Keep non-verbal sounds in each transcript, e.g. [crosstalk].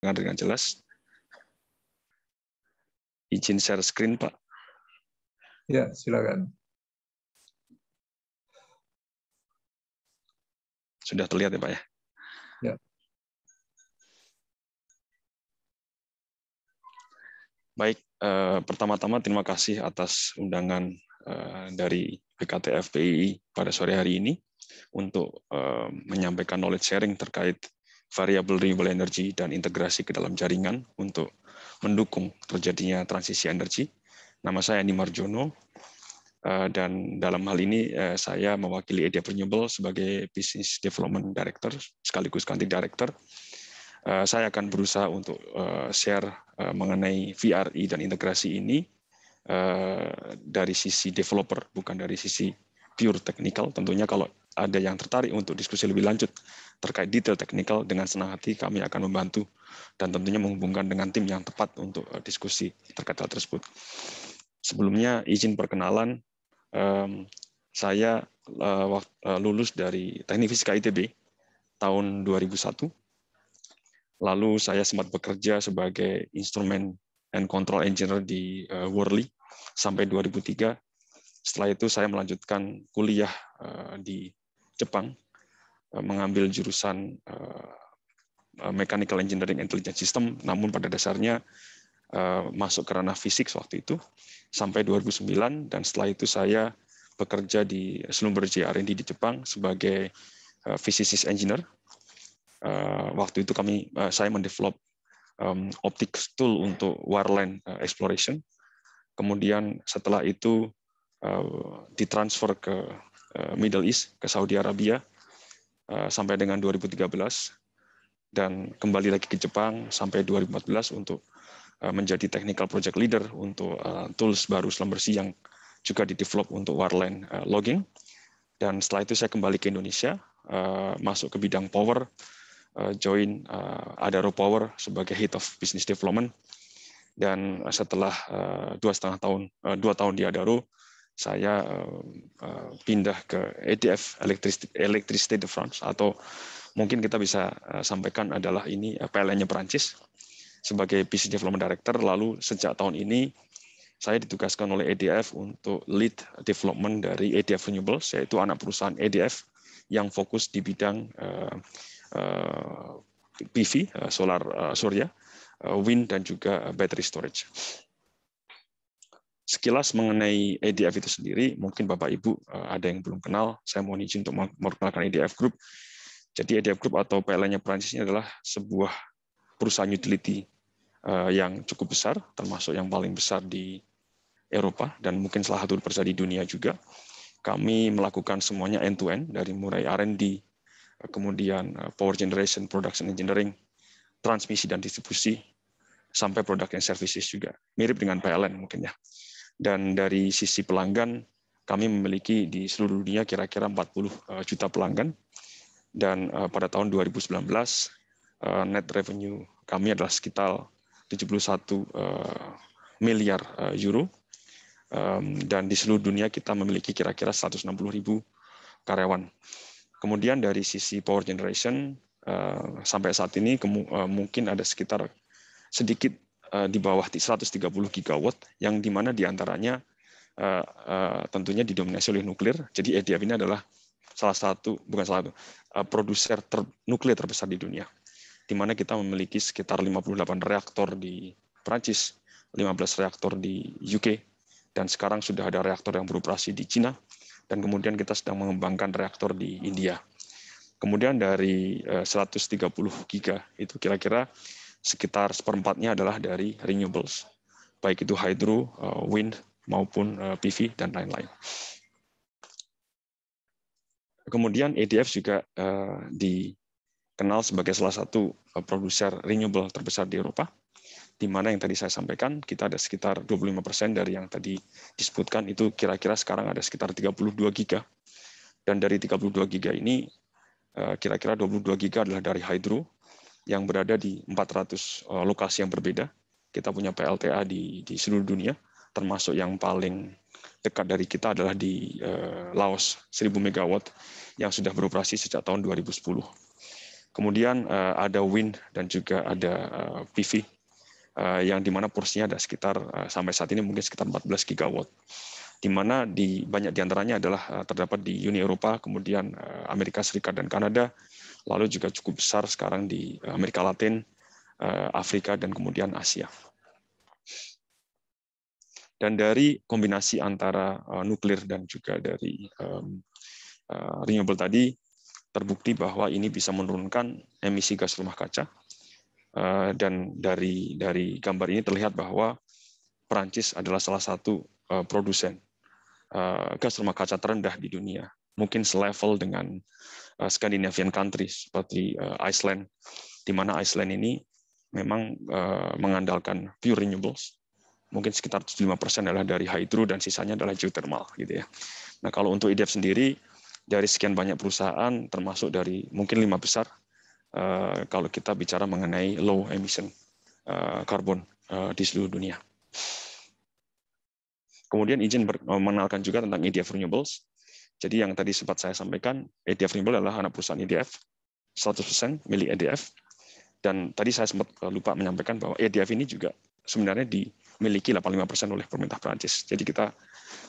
terdengar dengan jelas? Izin share screen, Pak. Ya, silakan. Sudah terlihat ya, Pak ya? Ya. Baik, eh, pertama-tama terima kasih atas undangan eh, dari BKTF PII pada sore hari ini untuk eh, menyampaikan knowledge sharing terkait variabel renewable energy dan integrasi ke dalam jaringan untuk mendukung terjadinya transisi energi. Nama saya Andi Marjono eh, dan dalam hal ini eh, saya mewakili Edia Renewable sebagai Business Development Director sekaligus Country Director. Eh, saya akan berusaha untuk share mengenai VRI dan integrasi ini dari sisi developer bukan dari sisi pure technical. Tentunya kalau ada yang tertarik untuk diskusi lebih lanjut terkait detail teknikal, dengan senang hati kami akan membantu dan tentunya menghubungkan dengan tim yang tepat untuk eh, diskusi terkait hal tersebut. Sebelumnya izin perkenalan, saya eh, eh, lulus dari Teknik Fisika ITB tahun 2001. Lalu saya sempat bekerja sebagai instrumen and control engineer di Worley sampai 2003. Setelah itu saya melanjutkan kuliah di Jepang eh, mengambil jurusan eh, eh, Mechanical Engineering intelligence System, namun pada dasarnya masuk ke ranah fisik waktu itu sampai 2009 dan setelah itu saya bekerja di Schlumberger R&D di Jepang sebagai physicist engineer. Waktu itu kami saya mendevelop optik tool untuk wireline exploration. Kemudian setelah itu ditransfer ke Eh, Middle East ke Saudi Arabia eh, sampai dengan 2013 dan kembali lagi ke Jepang sampai 2014 untuk eh, menjadi technical project leader untuk tools baru slumber bersih yang juga didevelop untuk wireline logging. Dan setelah itu saya kembali ke Indonesia, masuk ke bidang power, join Adaro Power sebagai head of business development. Dan setelah dua setengah tahun, dua tahun di Adaro, saya uh, uh, pindah ke ETF Electricity State de France atau mungkin kita bisa uh, sampaikan adalah ini PLN-nya Perancis sebagai PC Development Director lalu sejak tahun ini saya ditugaskan oleh EDF untuk lead development dari EDF Renewables yaitu anak perusahaan EDF yang fokus di bidang PV solar surya, wind dan juga battery storage. Sekilas mengenai EDF itu sendiri, mungkin Bapak Ibu eh, ada yang belum kenal, saya mohon izin untuk memperkenalkan EDF Group. Jadi EDF Group atau PLN-nya Prancis ini adalah sebuah perusahaan utility eh, yang cukup besar, termasuk yang paling besar di Eropa dan mungkin salah satu perusahaan di dunia juga. Kami melakukan semuanya end to end dari mulai R&D, eh, kemudian power generation, production engineering, transmisi dan distribusi sampai produk and services juga mirip dengan PLN mungkin ya dan dari sisi pelanggan kami memiliki di seluruh dunia kira-kira 40 eh, juta pelanggan dan eh, pada tahun 2019 eh, net revenue kami adalah sekitar 71 miliar euro dan di seluruh dunia kita memiliki kira-kira 160 ribu karyawan. Kemudian dari sisi power generation sampai saat ini mungkin ada sekitar sedikit Eh, di bawah 130 gigawatt yang dimana diantaranya eh, eh, tentunya didominasi oleh nuklir. Jadi EDF ini adalah salah satu bukan salah satu produser ter, nuklir terbesar di dunia. Di mana kita memiliki sekitar 58 reaktor di Prancis, 15 reaktor di UK dan sekarang sudah ada reaktor yang beroperasi di Cina dan kemudian kita sedang mengembangkan reaktor di India. Kemudian dari 130 giga itu kira-kira sekitar seperempatnya adalah dari renewables, baik itu hydro, eh, wind, maupun eh, PV, dan lain-lain. Kemudian EDF juga eh, dikenal sebagai salah satu produser renewable terbesar di Eropa, di mana yang tadi saya sampaikan, kita ada sekitar 25% dari yang tadi disebutkan, itu kira-kira sekarang ada sekitar 32 giga. Dan dari 32 giga ini, kira-kira 22 giga adalah dari hydro, yang berada di 400 eh, lokasi yang berbeda. Kita punya PLTA di, di seluruh dunia, termasuk yang paling dekat dari kita adalah di eh, Laos 1000 MW yang sudah beroperasi sejak tahun 2010. Kemudian eh, ada wind dan juga ada eh, PV eh, yang dimana porsinya ada sekitar eh, sampai saat ini mungkin sekitar 14 gigawatt. Di mana di banyak diantaranya adalah eh, terdapat di Uni Eropa, kemudian eh, Amerika Serikat dan Kanada, lalu juga cukup besar sekarang di eh, Amerika Latin, eh, Afrika, dan kemudian Asia. Dan dari kombinasi antara eh, nuklir dan juga dari renewable tadi, terbukti bahwa ini bisa menurunkan emisi gas rumah kaca. Dan dari dari gambar ini terlihat bahwa Perancis adalah salah satu produsen gas rumah kaca terendah di dunia, mungkin selevel dengan Eh, Scandinavian countries seperti eh, Iceland, di mana Iceland ini memang eh, mengandalkan pure renewables. Mungkin sekitar 75% adalah dari hydro dan sisanya adalah geothermal gitu ya. Nah, kalau untuk IDF e sendiri dari sekian banyak perusahaan termasuk dari mungkin lima besar kalau kita bicara mengenai low emission karbon di seluruh dunia. Kemudian izin mengenalkan juga tentang IDF e Renewables. Jadi yang tadi sempat saya sampaikan, EDF Nimble adalah anak perusahaan EDF 100% milik EDF Dan tadi saya sempat eh, lupa menyampaikan bahwa EDF ini juga sebenarnya dimiliki 85% oleh pemerintah Perancis. Jadi kita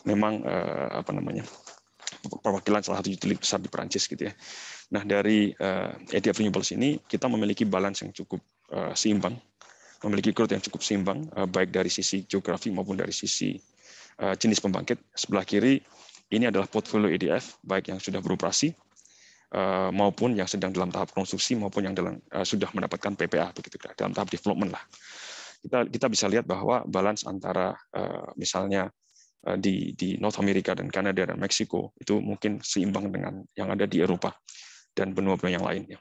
memang eh, apa namanya perwakilan salah satu utility besar di Perancis gitu ya. Nah dari EDF eh, e Renewables ini kita memiliki balance yang cukup seimbang, memiliki growth yang cukup seimbang baik dari sisi geografi maupun dari sisi jenis pembangkit. Sebelah kiri ini adalah portfolio EDF, baik yang sudah beroperasi eh, maupun yang sedang dalam tahap konstruksi maupun yang dalam eh, sudah mendapatkan PPA begitu nah, dalam tahap development lah. Kita kita bisa lihat bahwa balance antara eh, misalnya di di North America dan Kanada dan Meksiko itu mungkin seimbang dengan yang ada di Eropa dan benua-benua yang lainnya.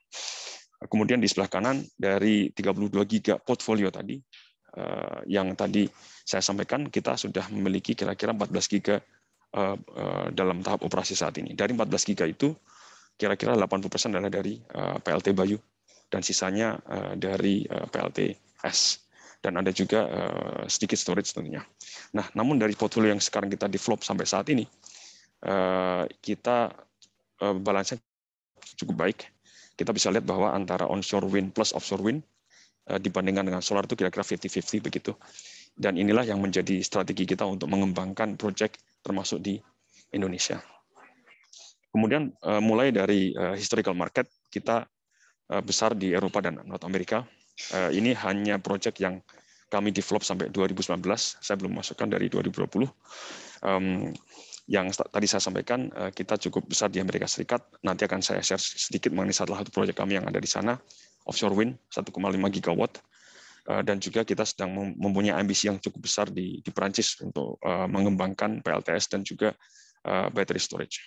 Kemudian di sebelah kanan dari 32 giga portfolio tadi yang tadi saya sampaikan kita sudah memiliki kira-kira 14 giga Eh, eh, dalam tahap operasi saat ini. Dari 14 giga itu kira-kira 80% adalah dari eh, PLT Bayu dan sisanya dari PLTS PLT S dan ada juga sedikit storage tentunya. Nah, namun dari portfolio yang sekarang kita develop sampai saat ini kita balance cukup baik. Kita bisa lihat bahwa antara onshore wind plus offshore wind dibandingkan dengan solar itu kira-kira 50-50 begitu. Dan inilah yang menjadi strategi kita untuk mengembangkan project termasuk di Indonesia. Kemudian eh, mulai dari eh, historical market kita eh, besar di Eropa dan North America. Ini hanya project yang kami develop sampai 2019. Saya belum masukkan dari 2020. Yang tadi saya sampaikan kita cukup besar di Amerika Serikat. Nanti akan saya share sedikit mengenai salah satu proyek kami yang ada di sana, offshore wind 1,5 gigawatt. Eh, dan juga kita sedang mempunyai ambisi yang cukup besar di, di Perancis untuk eh, mengembangkan PLTS dan juga eh, battery storage.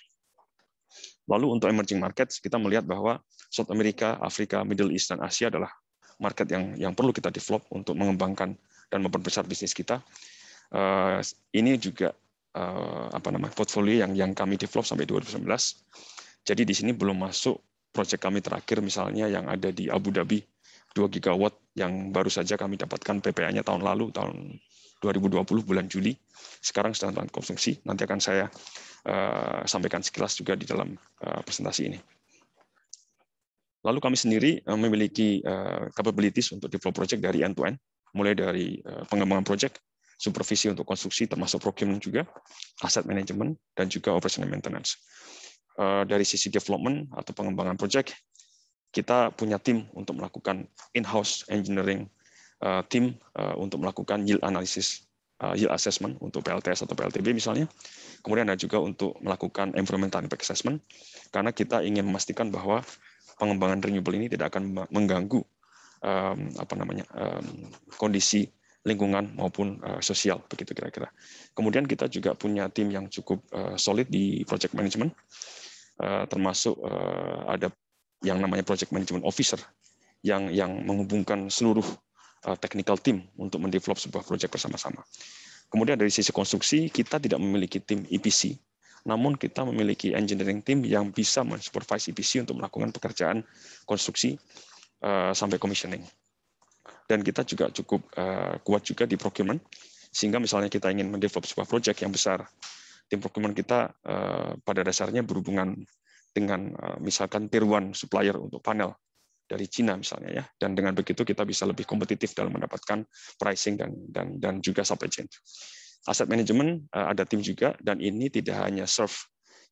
Lalu untuk emerging markets kita melihat bahwa South America, Afrika, Middle East dan Asia adalah market yang yang perlu kita develop untuk mengembangkan dan memperbesar bisnis kita. Ini juga apa namanya portfolio yang yang kami develop sampai 2019. Jadi di sini belum masuk proyek kami terakhir misalnya yang ada di Abu Dhabi 2 gigawatt yang baru saja kami dapatkan PPA-nya tahun lalu tahun 2020 bulan Juli. Sekarang sedang dalam konstruksi Nanti akan saya uh, sampaikan sekilas juga di dalam uh, presentasi ini. Lalu kami sendiri uh, memiliki uh, capabilities untuk develop project dari end to end, mulai dari uh, pengembangan project, supervisi untuk konstruksi termasuk procurement juga, aset management dan juga operational maintenance. Uh, dari sisi development atau pengembangan project, kita punya tim untuk melakukan in-house engineering uh, tim uh, untuk melakukan yield analysis, uh, yield assessment untuk PLTS atau PLTB misalnya. Kemudian ada juga untuk melakukan environmental impact assessment, karena kita ingin memastikan bahwa pengembangan renewable ini tidak akan mengganggu um, apa namanya um, kondisi lingkungan maupun uh, sosial begitu kira-kira. Kemudian kita juga punya tim yang cukup uh, solid di project management, uh, termasuk uh, ada yang namanya project management officer yang yang menghubungkan seluruh uh, technical team untuk mendevelop sebuah project bersama-sama. Kemudian dari sisi konstruksi kita tidak memiliki tim EPC, namun kita memiliki engineering team yang bisa mensupervise EPC untuk melakukan pekerjaan konstruksi uh, sampai commissioning. Dan kita juga cukup uh, kuat juga di procurement, sehingga misalnya kita ingin mendevelop sebuah project yang besar, tim procurement kita pada dasarnya berhubungan dengan eh, misalkan tier one supplier untuk panel dari Cina misalnya ya dan dengan begitu kita bisa lebih kompetitif dalam mendapatkan pricing dan dan dan juga supply chain. Aset manajemen eh, ada tim juga dan ini tidak hanya serve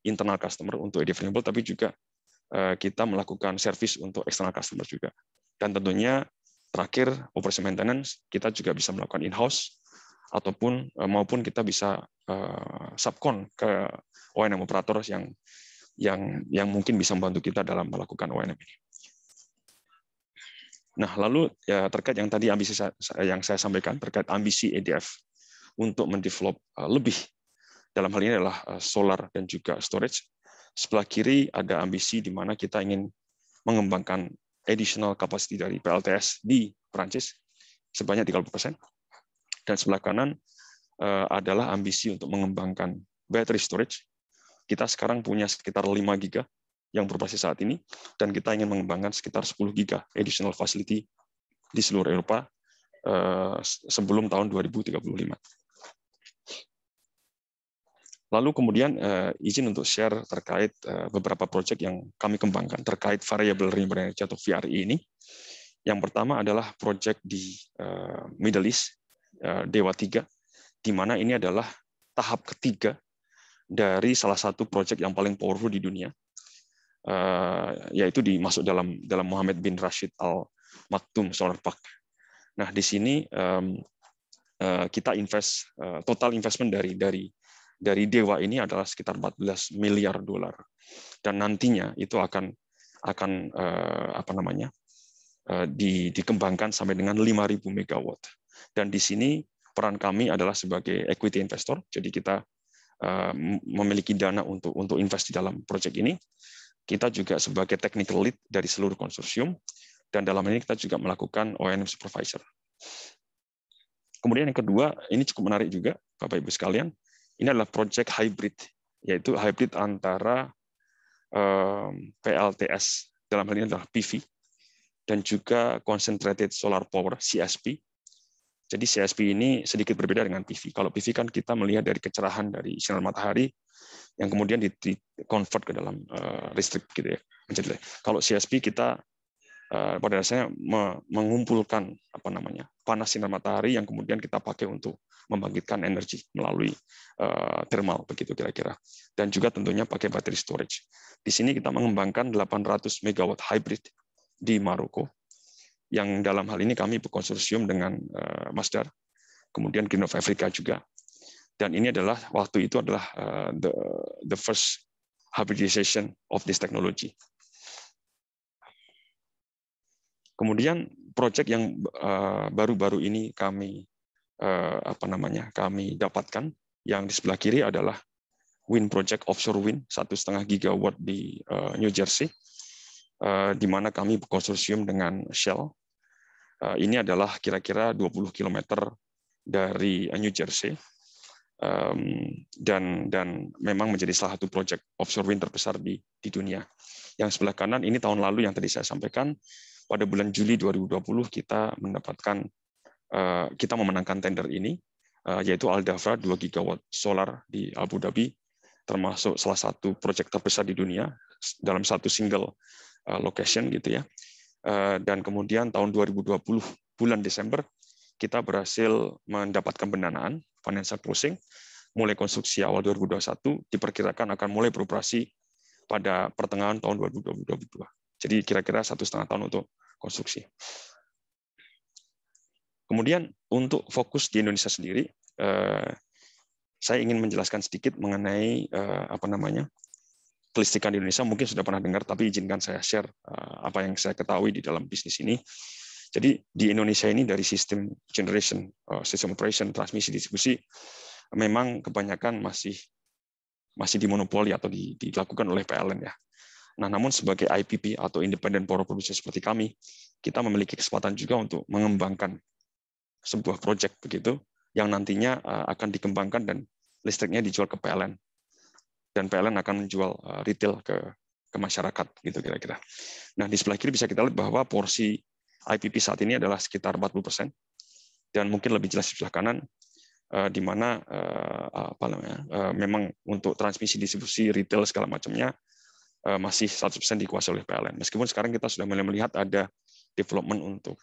internal customer untuk deliverable tapi juga eh, kita melakukan service untuk external customer juga. Dan tentunya terakhir operation maintenance kita juga bisa melakukan in house ataupun maupun kita bisa subcon ke O&M operator yang yang yang mungkin bisa membantu kita dalam melakukan ONM ini. Nah, lalu ya, terkait yang tadi ambisi saya, yang saya sampaikan terkait ambisi EDF untuk mendevelop eh, lebih dalam hal ini adalah eh, solar dan juga storage. Sebelah kiri ada ambisi di mana kita ingin mengembangkan additional capacity dari PLTS di Prancis sebanyak 30%. Dan sebelah kanan eh, adalah ambisi untuk mengembangkan battery storage kita sekarang punya sekitar 5 giga yang berbasis saat ini, dan kita ingin mengembangkan sekitar 10 giga additional facility di seluruh Eropa eh, sebelum tahun 2035. Lalu kemudian eh, izin untuk share terkait eh, beberapa proyek yang kami kembangkan terkait variable renewable energy atau VRE ini. Yang pertama adalah proyek di Middle East, Dewa 3, di mana ini adalah tahap ketiga dari salah satu proyek yang paling powerful di dunia, eh, yaitu dimasuk dalam dalam Muhammad bin Rashid Al Maktum Solar Park. Nah, di sini eh, kita invest eh, total investment dari dari dari Dewa ini adalah sekitar 14 miliar dolar dan nantinya itu akan akan apa namanya di, dikembangkan sampai dengan 5.000 megawatt dan di sini peran kami adalah sebagai equity investor jadi kita Eh, memiliki dana untuk untuk invest di dalam proyek ini. Kita juga sebagai technical lead dari seluruh konsorsium dan dalam ini kita juga melakukan O&M supervisor. Kemudian yang kedua, ini cukup menarik juga Bapak Ibu sekalian. Ini adalah proyek hybrid, yaitu hybrid antara eh, PLTS dalam hal ini adalah PV dan juga concentrated solar power CSP jadi CSP ini sedikit berbeda dengan PV. Kalau PV kan kita melihat dari kecerahan dari sinar matahari yang kemudian di convert ke dalam eh, listrik gitu ya. Menjadi kalau CSP kita eh, pada dasarnya mengumpulkan apa namanya panas sinar matahari yang kemudian kita pakai untuk membangkitkan energi melalui eh, thermal begitu kira-kira dan juga tentunya pakai baterai storage. Di sini kita mengembangkan 800 megawatt hybrid di Maroko yang dalam hal ini kami berkonsorsium dengan eh, Masdar, kemudian Green of Africa juga. Dan ini adalah waktu itu adalah eh, the, the first hybridization of this technology. Kemudian proyek yang eh, baru-baru ini kami apa namanya kami dapatkan yang di sebelah kiri adalah wind project offshore wind satu setengah gigawatt di New Jersey di mana kami berkonsorsium dengan Shell Eh, ini adalah kira-kira 20 km dari New Jersey dan dan memang menjadi salah satu project offshore wind terbesar di di dunia. Yang sebelah kanan ini tahun lalu yang tadi saya sampaikan pada bulan Juli 2020 kita mendapatkan eh, kita memenangkan tender ini eh, yaitu Al Dhafra 2 gigawatt solar di Abu Dhabi termasuk salah satu project terbesar di dunia dalam satu single location gitu ya Eh, dan kemudian tahun 2020 bulan Desember kita berhasil mendapatkan pendanaan financial closing mulai konstruksi awal 2021 diperkirakan akan mulai beroperasi pada pertengahan tahun 2022. Jadi kira-kira satu setengah tahun untuk konstruksi. Kemudian untuk fokus di Indonesia sendiri, eh, saya ingin menjelaskan sedikit mengenai eh, apa namanya kelistrikan di Indonesia mungkin sudah pernah dengar, tapi izinkan saya share eh, apa yang saya ketahui di dalam bisnis ini. Jadi di Indonesia ini dari sistem generation, eh, sistem operation, transmisi, distribusi, memang kebanyakan masih masih dimonopoli atau dilakukan oleh PLN ya. Nah, namun sebagai IPP atau independent power producer seperti kami, kita memiliki kesempatan juga untuk mengembangkan sebuah proyek begitu yang nantinya eh, akan dikembangkan dan listriknya dijual ke PLN dan PLN akan menjual eh, retail ke ke masyarakat gitu kira-kira. Nah di sebelah kiri bisa kita lihat bahwa porsi IPP saat ini adalah sekitar 40 persen dan mungkin lebih jelas di sebelah kanan eh, di mana eh, apa namanya memang untuk transmisi distribusi retail segala macamnya masih 100% persen dikuasai oleh PLN. Meskipun sekarang kita sudah mulai melihat ada development untuk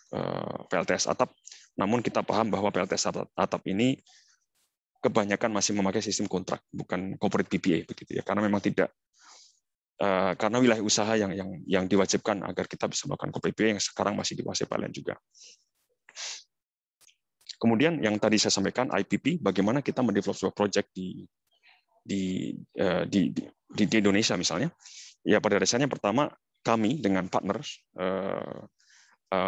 PLTS atap, namun kita paham bahwa PLTS atap ini kebanyakan masih memakai sistem kontrak bukan corporate PPA begitu ya karena memang tidak eh, karena wilayah usaha yang yang yang diwajibkan agar kita bisa melakukan corporate PPA yang sekarang masih dikuasai PLN juga. Kemudian yang tadi saya sampaikan IPP bagaimana kita mendevelop sebuah project di eh, di, di di di Indonesia misalnya. Ya pada dasarnya pertama kami dengan partner eh,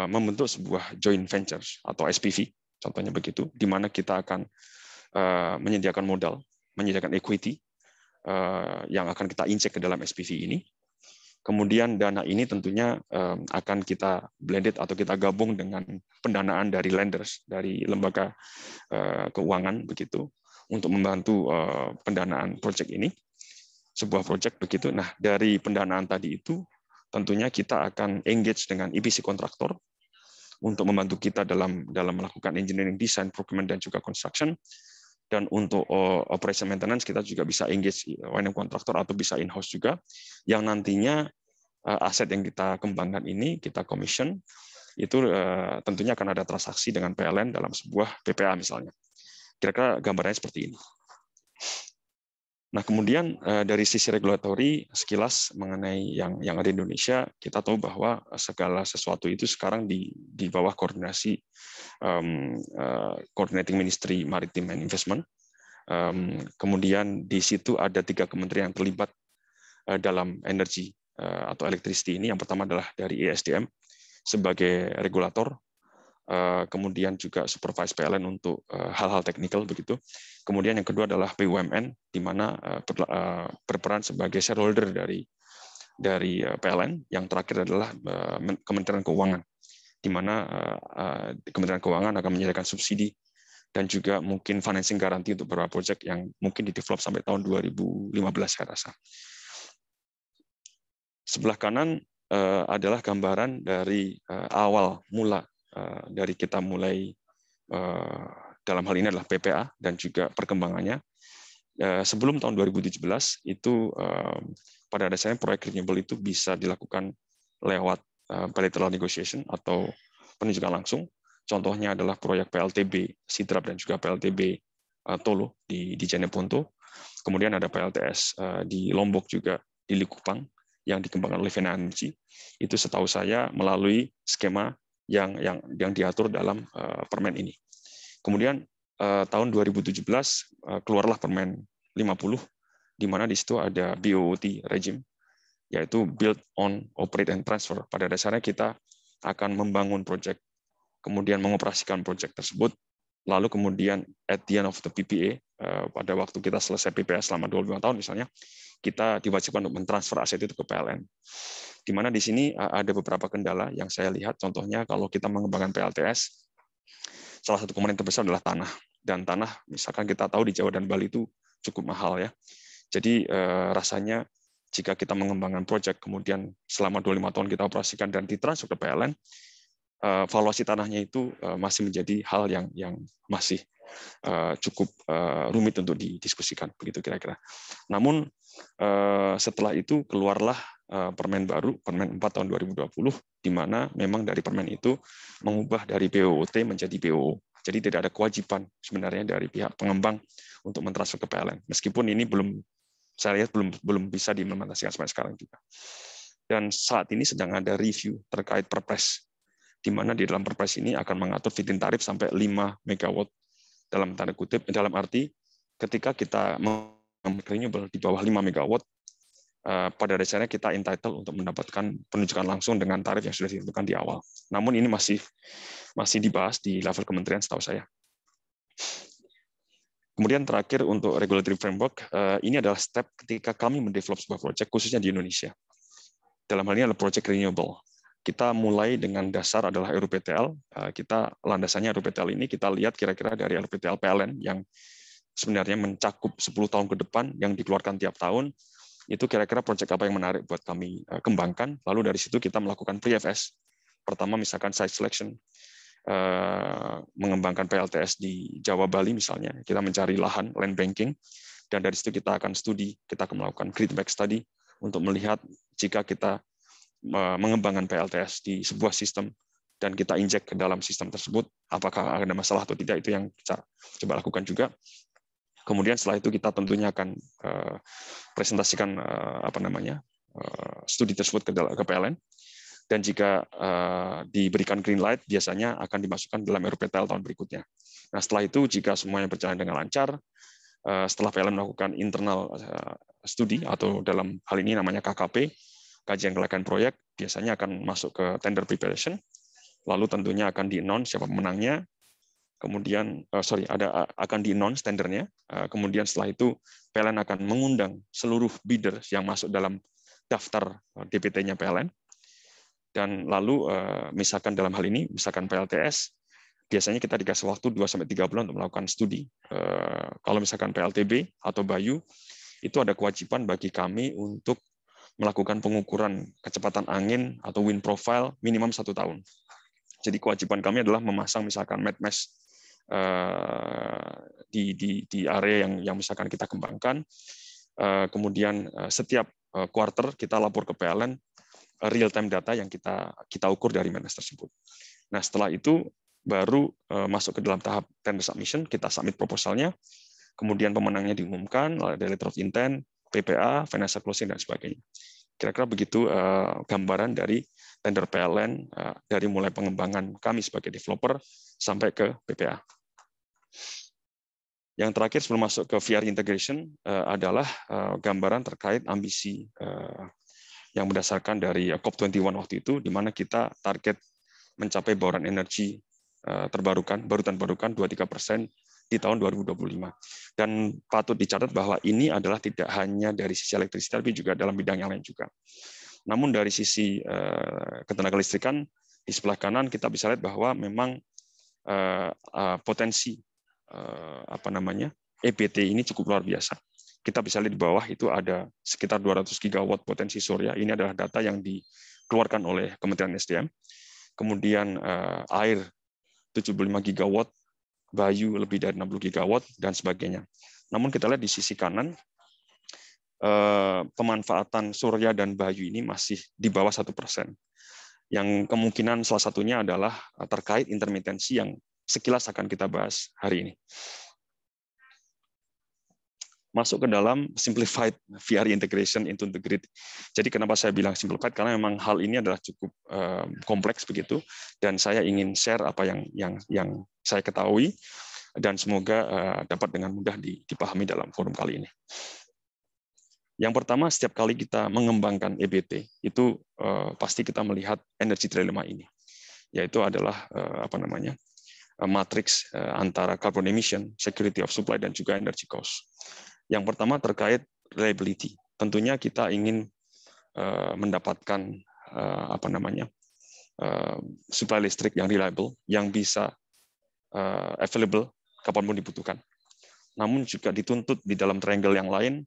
membentuk sebuah joint ventures atau SPV contohnya begitu di mana kita akan Eh, menyediakan modal, menyediakan equity eh, yang akan kita injek ke dalam SPV ini. Kemudian dana ini tentunya eh, akan kita blended atau kita gabung dengan pendanaan dari lenders, dari lembaga keuangan begitu untuk membantu pendanaan proyek ini. Sebuah proyek begitu. Nah, dari pendanaan tadi itu tentunya kita akan engage dengan EPC kontraktor untuk membantu kita dalam dalam melakukan engineering design, procurement dan juga construction dan untuk uh, operation maintenance kita juga bisa engage O&M kontraktor atau bisa in-house juga yang nantinya eh, aset yang kita kembangkan ini kita commission itu eh, tentunya akan ada transaksi dengan PLN dalam sebuah PPA misalnya. Kira-kira gambarnya seperti ini. Nah, kemudian eh, dari sisi regulatory sekilas mengenai yang yang ada di Indonesia, kita tahu bahwa eh, segala sesuatu itu sekarang di di bawah koordinasi um, uh, Coordinating Ministry Maritime and Investment. Um, kemudian di situ ada tiga kementerian yang terlibat dalam energi atau electricity ini. Yang pertama adalah dari ESDM sebagai regulator, Eh, kemudian juga supervised PLN untuk eh, hal-hal teknikal begitu. Kemudian yang kedua adalah BUMN di mana eh, berperan sebagai shareholder dari dari PLN. Yang terakhir adalah Kementerian Keuangan di mana Kementerian Keuangan akan menyediakan subsidi dan juga mungkin financing garanti untuk beberapa proyek yang mungkin di develop sampai tahun 2015 saya rasa. Sebelah kanan adalah gambaran dari awal mula Eh, dari kita mulai eh, dalam hal ini adalah PPA dan juga perkembangannya. Eh, sebelum tahun 2017 itu pada dasarnya proyek renewable itu bisa dilakukan lewat bilateral negotiation atau penunjukan langsung. Contohnya adalah proyek PLTB Sidrap dan juga PLTB Tolo di di Jeneponto. Kemudian ada PLTS di Lombok juga di Likupang yang dikembangkan oleh Vena Itu setahu saya melalui skema yang yang yang diatur dalam uh, permen ini. Kemudian uh, tahun 2017 uh, eh, keluarlah permen 50 di mana di situ ada BOOT regime yaitu build on operate and transfer. Pada dasarnya kita akan membangun proyek, kemudian mengoperasikan proyek tersebut, lalu kemudian at the end of the PPA pada waktu kita selesai PPA selama 25 tahun misalnya, kita diwajibkan untuk mentransfer aset itu ke PLN. Di mana di sini ada beberapa kendala yang saya lihat, contohnya kalau kita mengembangkan PLTS, salah satu komponen terbesar adalah tanah. Dan tanah, misalkan kita tahu di Jawa dan Bali itu cukup mahal ya. Jadi e, rasanya jika kita mengembangkan proyek kemudian selama 25 tahun kita operasikan dan ditransfer ke PLN, e, valuasi tanahnya itu e, masih menjadi hal yang yang masih Eh, cukup eh, rumit untuk didiskusikan begitu kira-kira. Namun eh, setelah itu keluarlah permen baru permen 4 tahun 2020 di mana memang dari permen itu mengubah dari BOOT menjadi BOO. Jadi tidak ada kewajiban sebenarnya dari pihak pengembang untuk mentransfer ke PLN. Meskipun ini belum saya lihat belum belum bisa diimplementasikan sampai sekarang juga. Dan saat ini sedang ada review terkait Perpres di mana di dalam Perpres ini akan mengatur fitin tarif sampai 5 megawatt dalam tanda kutip dalam arti ketika kita renewable di bawah 5 megawatt eh, pada dasarnya kita entitled untuk mendapatkan penunjukan langsung dengan tarif yang sudah ditentukan di awal. Namun ini masih masih dibahas di level kementerian setahu saya. Kemudian terakhir untuk regulatory framework, eh, ini adalah step ketika kami mendevelop sebuah project khususnya di Indonesia. Dalam hal ini adalah project renewable kita mulai dengan dasar adalah RUPTL. Eh, kita landasannya RUPTL ini kita lihat kira-kira dari RUPTL PLN yang sebenarnya mencakup 10 tahun ke depan yang dikeluarkan tiap tahun. Itu kira-kira proyek apa yang menarik buat kami eh, kembangkan. Lalu dari situ kita melakukan pre-FS. Pertama misalkan site selection eh, mengembangkan PLTS di Jawa Bali misalnya. Kita mencari lahan, land banking, dan dari situ kita akan studi, kita akan melakukan grid back study untuk melihat jika kita Eh, mengembangkan PLTS di sebuah sistem dan kita injek ke dalam sistem tersebut, apakah ada masalah atau tidak, itu yang kita coba lakukan juga. Kemudian setelah itu kita tentunya akan eh, presentasikan eh, apa namanya studi tersebut ke PLN, dan jika diberikan green light biasanya akan dimasukkan dalam RPTL tahun berikutnya. Nah setelah itu jika semuanya berjalan dengan lancar, setelah PLN melakukan internal studi atau dalam hal ini namanya KKP, kajian kelayakan proyek biasanya akan masuk ke tender preparation, lalu tentunya akan di announce siapa pemenangnya, kemudian uh, sorry ada akan di announce tendernya, uh, kemudian setelah itu PLN akan mengundang seluruh bidder yang masuk dalam daftar eh, DPT-nya PLN, dan lalu misalkan dalam hal ini misalkan PLTS biasanya kita dikasih waktu 2 sampai 3 bulan untuk melakukan studi. Kalau misalkan PLTB atau Bayu itu ada kewajiban bagi kami untuk melakukan pengukuran kecepatan angin atau wind profile minimum satu tahun. Jadi kewajiban kami adalah memasang misalkan mat mesh di, di, di area yang, yang misalkan kita kembangkan. Eh, kemudian eh, setiap eh, quarter kita lapor ke PLN real time data yang kita kita ukur dari manage tersebut. Nah, setelah itu baru masuk ke dalam tahap tender submission, kita submit proposalnya, kemudian pemenangnya diumumkan, oleh letter of intent, PPA, financial closing, dan sebagainya. Kira-kira begitu uh, gambaran dari tender PLN uh, dari mulai pengembangan kami sebagai developer sampai ke PPA. Yang terakhir sebelum masuk ke VR integration uh, adalah uh, gambaran terkait ambisi uh, yang berdasarkan dari COP21 waktu itu, di mana kita target mencapai bauran energi terbarukan, baru terbarukan 23 persen di tahun 2025. Dan patut dicatat bahwa ini adalah tidak hanya dari sisi elektrisitas, tapi juga dalam bidang yang lain juga. Namun dari sisi eh, ketenaga listrikan, di sebelah kanan kita bisa lihat bahwa memang eh, eh, potensi apa namanya EBT ini cukup luar biasa. Kita bisa lihat di bawah itu ada sekitar 200 gigawatt potensi surya. Ini adalah data yang dikeluarkan oleh Kementerian SDM. Kemudian air 75 gigawatt Bayu lebih dari 60 gigawatt dan sebagainya. Namun kita lihat di sisi kanan eh, pemanfaatan surya dan bayu ini masih di bawah satu persen. Yang kemungkinan salah satunya adalah eh, terkait intermitensi yang sekilas akan kita bahas hari ini. Masuk ke dalam simplified [laughs] VR integration into the grid. Jadi kenapa saya bilang simplified? Karena memang hal ini adalah cukup eh, kompleks begitu, dan saya ingin share apa yang yang yang saya ketahui dan semoga eh, dapat dengan mudah dipahami dalam forum kali ini. Yang pertama, setiap kali kita mengembangkan EBT, itu eh, pasti kita melihat energi trilema ini, yaitu adalah eh, apa namanya matriks antara carbon emission, security of supply, dan juga energy cost. Yang pertama terkait reliability. Tentunya kita ingin mendapatkan apa namanya supply listrik yang reliable, yang bisa Eh, available kapanpun dibutuhkan. Namun juga dituntut di dalam triangle yang lain,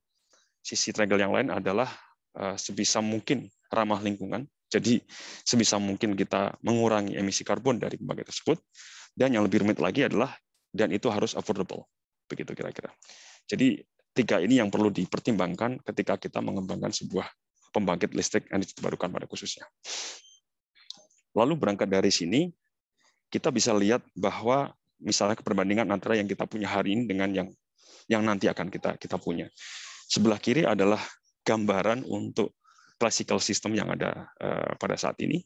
sisi triangle yang lain adalah eh, sebisa mungkin ramah lingkungan. Jadi sebisa mungkin kita mengurangi emisi karbon dari pembangkit tersebut. Dan yang lebih rumit lagi adalah dan itu harus affordable. Begitu kira-kira. Jadi tiga ini yang perlu dipertimbangkan ketika kita mengembangkan sebuah pembangkit listrik energi terbarukan pada khususnya. Lalu berangkat dari sini, kita bisa lihat bahwa misalnya perbandingan antara yang kita punya hari ini dengan yang yang nanti akan kita kita punya. Sebelah kiri adalah gambaran untuk classical system yang ada eh, pada saat ini,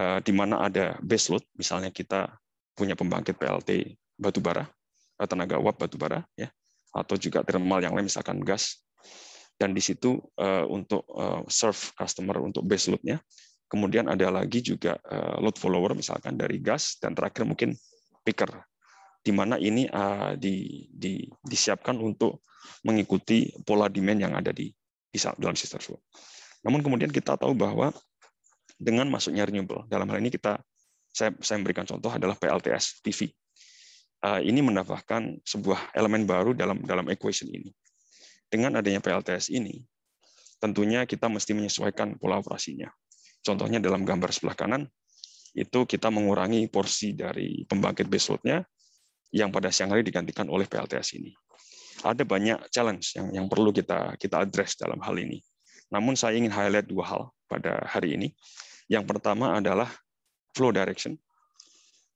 eh, di mana ada base load, misalnya kita punya pembangkit PLT batubara, eh, tenaga uap batubara, ya, atau juga thermal yang lain, misalkan gas. Dan di situ untuk serve customer untuk base load-nya, Kemudian ada lagi juga eh, load follower misalkan dari gas dan terakhir mungkin picker di mana ini eh, di, di, disiapkan untuk mengikuti pola demand yang ada di, di dalam sistem tersebut. Namun kemudian kita tahu bahwa dengan masuknya renewable, dalam hal ini kita saya, saya memberikan contoh adalah PLTS PV. Eh, ini menambahkan sebuah elemen baru dalam dalam equation ini. Dengan adanya PLTS ini, tentunya kita mesti menyesuaikan pola operasinya. Contohnya dalam gambar sebelah kanan, itu kita mengurangi porsi dari pembangkit baseloadnya yang pada siang hari digantikan oleh PLTS ini. Ada banyak challenge yang, yang perlu kita kita address dalam hal ini. Namun saya ingin highlight dua hal pada hari ini. Yang pertama adalah flow direction.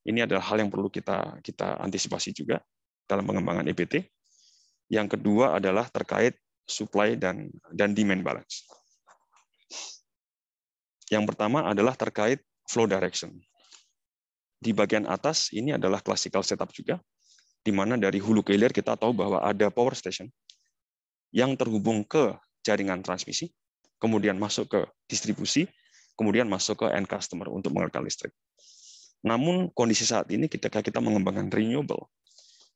Ini adalah hal yang perlu kita kita antisipasi juga dalam pengembangan EBT. Yang kedua adalah terkait supply dan dan demand balance. Yang pertama adalah terkait flow direction. Di bagian atas ini adalah classical setup juga, di mana dari hulu ke hilir kita tahu bahwa ada power station yang terhubung ke jaringan transmisi, kemudian masuk ke distribusi, kemudian masuk ke end customer untuk mengeluarkan listrik. Namun kondisi saat ini ketika kita mengembangkan renewable,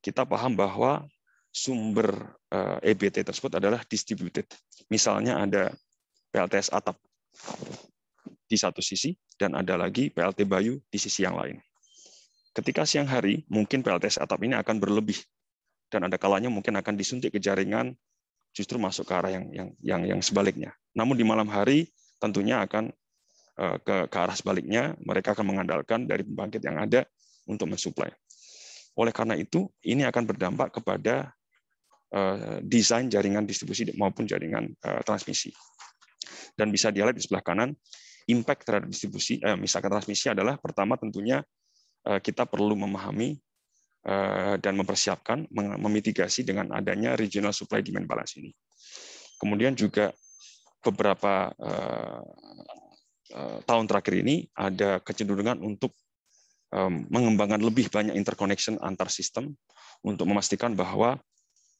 kita paham bahwa sumber EBT eh, e tersebut adalah distributed. Misalnya ada PLTS atap di satu sisi dan ada lagi PLT Bayu di sisi yang lain. Ketika siang hari, mungkin PLTS atap ini akan berlebih dan ada kalanya mungkin akan disuntik ke jaringan justru masuk ke arah yang yang yang, yang sebaliknya. Namun di malam hari tentunya akan eh, ke, ke arah sebaliknya, mereka akan mengandalkan dari pembangkit yang ada untuk mensuplai. Oleh karena itu, ini akan berdampak kepada eh, desain jaringan distribusi maupun jaringan eh, transmisi. Dan bisa dilihat di sebelah kanan, impact terhadap distribusi, eh, misalkan transmisi adalah pertama tentunya eh, kita perlu memahami eh, dan mempersiapkan memitigasi dengan adanya regional supply demand balance ini. Kemudian juga beberapa eh, eh tahun terakhir ini ada kecenderungan untuk eh, mengembangkan lebih banyak interconnection antar sistem untuk memastikan bahwa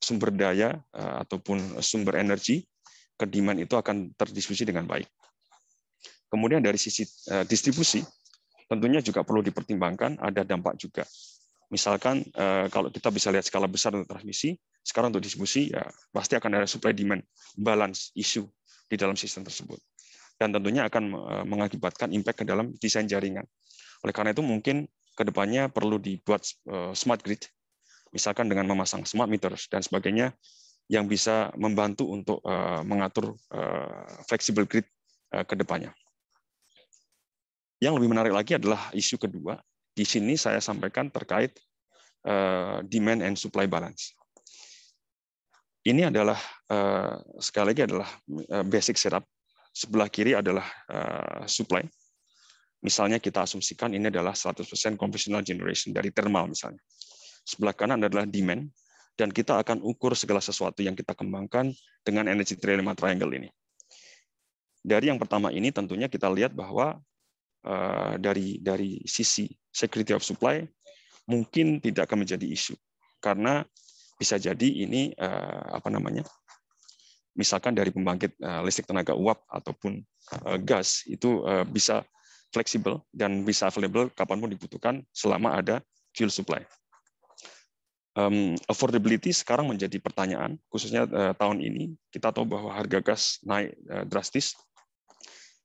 sumber daya eh, ataupun sumber energi ke itu akan terdiskusi dengan baik. Kemudian dari sisi eh, distribusi, tentunya juga perlu dipertimbangkan ada dampak juga. Misalkan eh, kalau kita bisa lihat skala besar untuk transmisi, sekarang untuk distribusi ya pasti akan ada supply demand balance issue di dalam sistem tersebut. Dan tentunya akan eh, mengakibatkan impact ke dalam desain jaringan. Oleh karena itu mungkin kedepannya perlu dibuat smart grid, misalkan dengan memasang smart meters dan sebagainya yang bisa membantu untuk mengatur flexible grid ke depannya. Yang lebih menarik lagi adalah isu kedua. Di sini saya sampaikan terkait eh, demand and supply balance. Ini adalah eh, sekali lagi adalah eh, basic setup. Sebelah kiri adalah supply. Misalnya kita asumsikan ini adalah 100% conventional generation dari thermal misalnya. Sebelah kanan adalah demand dan kita akan ukur segala sesuatu yang kita kembangkan dengan energy trilemma triangle ini. Dari yang pertama ini tentunya kita lihat bahwa Eh, dari dari sisi security of supply mungkin tidak akan menjadi isu karena bisa jadi ini eh, apa namanya misalkan dari pembangkit eh, listrik tenaga uap ataupun gas itu bisa fleksibel dan bisa available kapanpun dibutuhkan selama ada fuel supply. Um, affordability sekarang menjadi pertanyaan, khususnya tahun ini. Kita tahu bahwa harga gas naik drastis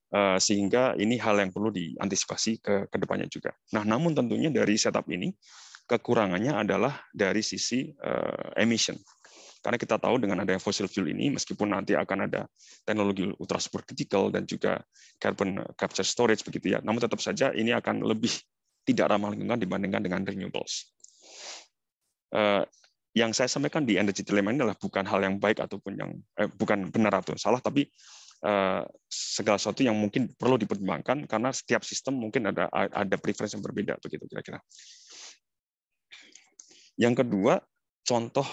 Eh, sehingga ini hal yang perlu diantisipasi ke, kedepannya juga. Nah, namun tentunya dari setup ini kekurangannya adalah dari sisi eh, emission. Karena kita tahu dengan adanya fossil fuel ini, meskipun nanti akan ada teknologi ultra super critical dan juga carbon eh, capture storage begitu ya, namun tetap saja ini akan lebih tidak ramah lingkungan dibandingkan dengan renewables. yang saya sampaikan di energy dilemma ini adalah bukan hal yang baik ataupun yang eh, bukan benar atau salah, tapi Eh, segala sesuatu yang mungkin perlu dipertimbangkan karena setiap sistem mungkin ada ada preference yang berbeda begitu kira-kira. Yang kedua, contoh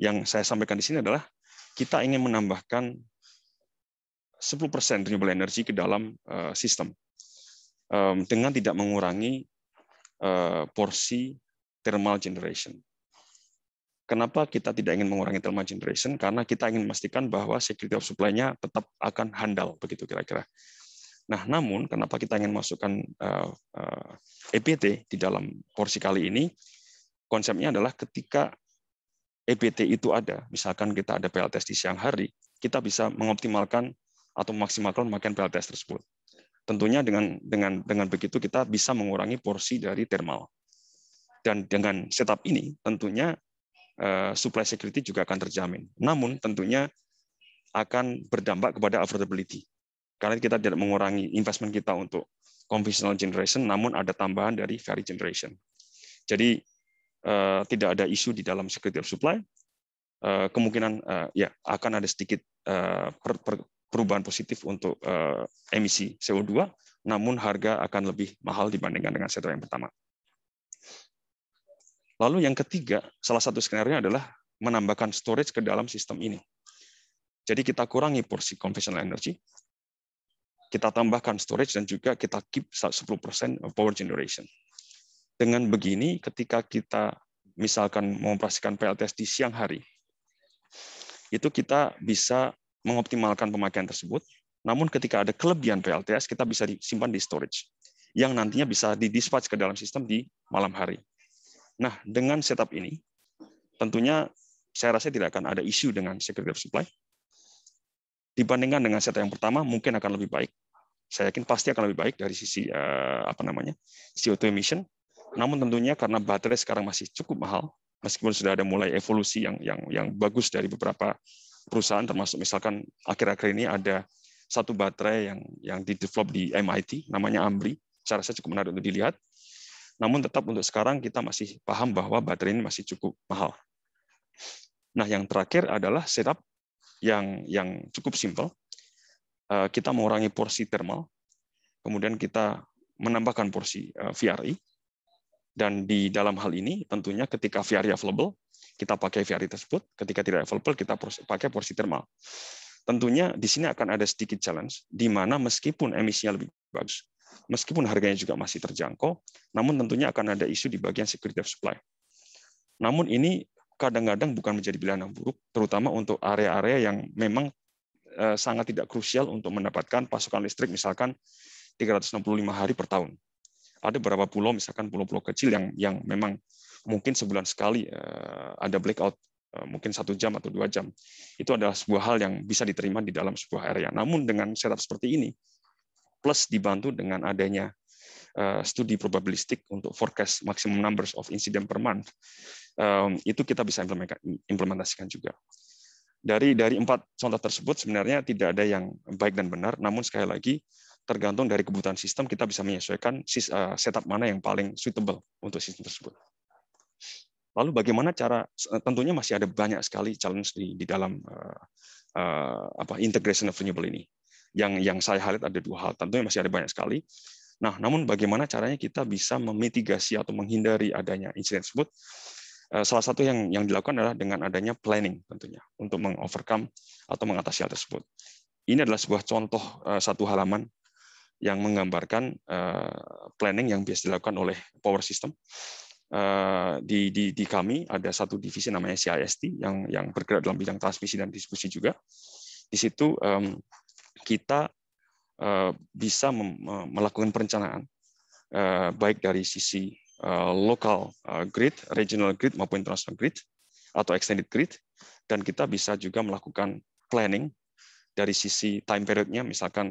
yang saya sampaikan di sini adalah kita ingin menambahkan 10% renewable energy ke dalam eh, sistem eh, dengan tidak mengurangi porsi thermal generation. Kenapa kita tidak ingin mengurangi thermal generation? Karena kita ingin memastikan bahwa security of supply-nya tetap akan handal, begitu kira-kira. Nah, namun kenapa kita ingin masukkan uh, eh, EPT eh, di dalam porsi kali ini? Konsepnya adalah ketika EPT itu ada, misalkan kita ada PLTS di siang hari, kita bisa mengoptimalkan atau memaksimalkan pemakaian PLTS tersebut. Tentunya dengan dengan dengan begitu kita bisa mengurangi porsi dari thermal. Dan dengan setup ini tentunya Eh, supply security juga akan terjamin. Namun tentunya akan berdampak kepada affordability. Karena kita tidak mengurangi investment kita untuk conventional generation, namun ada tambahan dari ferry generation. Jadi eh, tidak ada isu di dalam security of supply. Eh, kemungkinan ya akan ada sedikit perubahan positif untuk emisi CO2, namun harga akan lebih mahal dibandingkan dengan sektor yang pertama. Lalu yang ketiga, salah satu skenario adalah menambahkan storage ke dalam sistem ini. Jadi kita kurangi porsi conventional energy, kita tambahkan storage, dan juga kita keep 10% power generation. Dengan begini, ketika kita misalkan mengoperasikan PLTS di siang hari, itu kita bisa mengoptimalkan pemakaian tersebut, namun ketika ada kelebihan PLTS, kita bisa disimpan di storage, yang nantinya bisa didispatch ke dalam sistem di malam hari. Nah, dengan setup ini, tentunya saya rasa tidak akan ada isu dengan security of supply. Dibandingkan dengan setup yang pertama, mungkin akan lebih baik. Saya yakin pasti akan lebih baik dari sisi eh, apa namanya CO2 emission. Namun tentunya karena baterai sekarang masih cukup mahal, meskipun sudah ada mulai evolusi yang yang yang bagus dari beberapa perusahaan, termasuk misalkan akhir-akhir ini ada satu baterai yang yang di develop di MIT, namanya Ambri. Saya rasa cukup menarik untuk dilihat namun tetap untuk sekarang kita masih paham bahwa baterai ini masih cukup mahal. Nah, yang terakhir adalah setup yang yang cukup simpel. Eh, kita mengurangi porsi thermal, kemudian kita menambahkan porsi eh, VRI. Dan di dalam hal ini tentunya ketika VRI available, kita pakai VRI tersebut. Ketika tidak available, kita pakai porsi thermal tentunya di sini akan ada sedikit challenge, di mana meskipun emisinya lebih bagus, Meskipun harganya juga masih terjangkau, namun tentunya akan ada isu di bagian security of supply. Namun ini kadang-kadang bukan menjadi pilihan yang buruk, terutama untuk area-area yang memang eh, sangat tidak krusial untuk mendapatkan pasokan listrik misalkan 365 hari per tahun. Ada beberapa pulau misalkan pulau-pulau kecil yang yang memang mungkin sebulan sekali eh, ada blackout eh, mungkin satu jam atau dua jam. Itu adalah sebuah hal yang bisa diterima di dalam sebuah area. Namun dengan setup seperti ini, plus dibantu dengan adanya eh, studi probabilistik untuk forecast maximum numbers of incident per month itu kita bisa implementasikan juga dari dari empat contoh tersebut sebenarnya tidak ada yang baik dan benar namun sekali lagi tergantung dari kebutuhan sistem kita bisa menyesuaikan eh, setup mana yang paling suitable untuk sistem tersebut lalu bagaimana cara tentunya masih ada banyak sekali challenge di, di dalam uh, uh, apa integration of renewable ini yang yang saya highlight ada dua hal. Tentunya masih ada banyak sekali. Nah, namun bagaimana caranya kita bisa memitigasi atau menghindari adanya insiden tersebut? Eh, salah satu yang yang dilakukan adalah dengan adanya planning tentunya untuk mengovercome atau mengatasi hal tersebut. Ini adalah sebuah contoh eh, satu halaman yang menggambarkan eh, planning yang biasa dilakukan oleh power system. Di, di, di kami ada satu divisi namanya CIST yang yang bergerak dalam bidang transmisi dan distribusi juga. Di situ kita eh, bisa eh, melakukan perencanaan eh, baik dari sisi lokal grid, regional grid maupun international grid atau extended grid dan kita bisa juga melakukan planning dari sisi time periodnya misalkan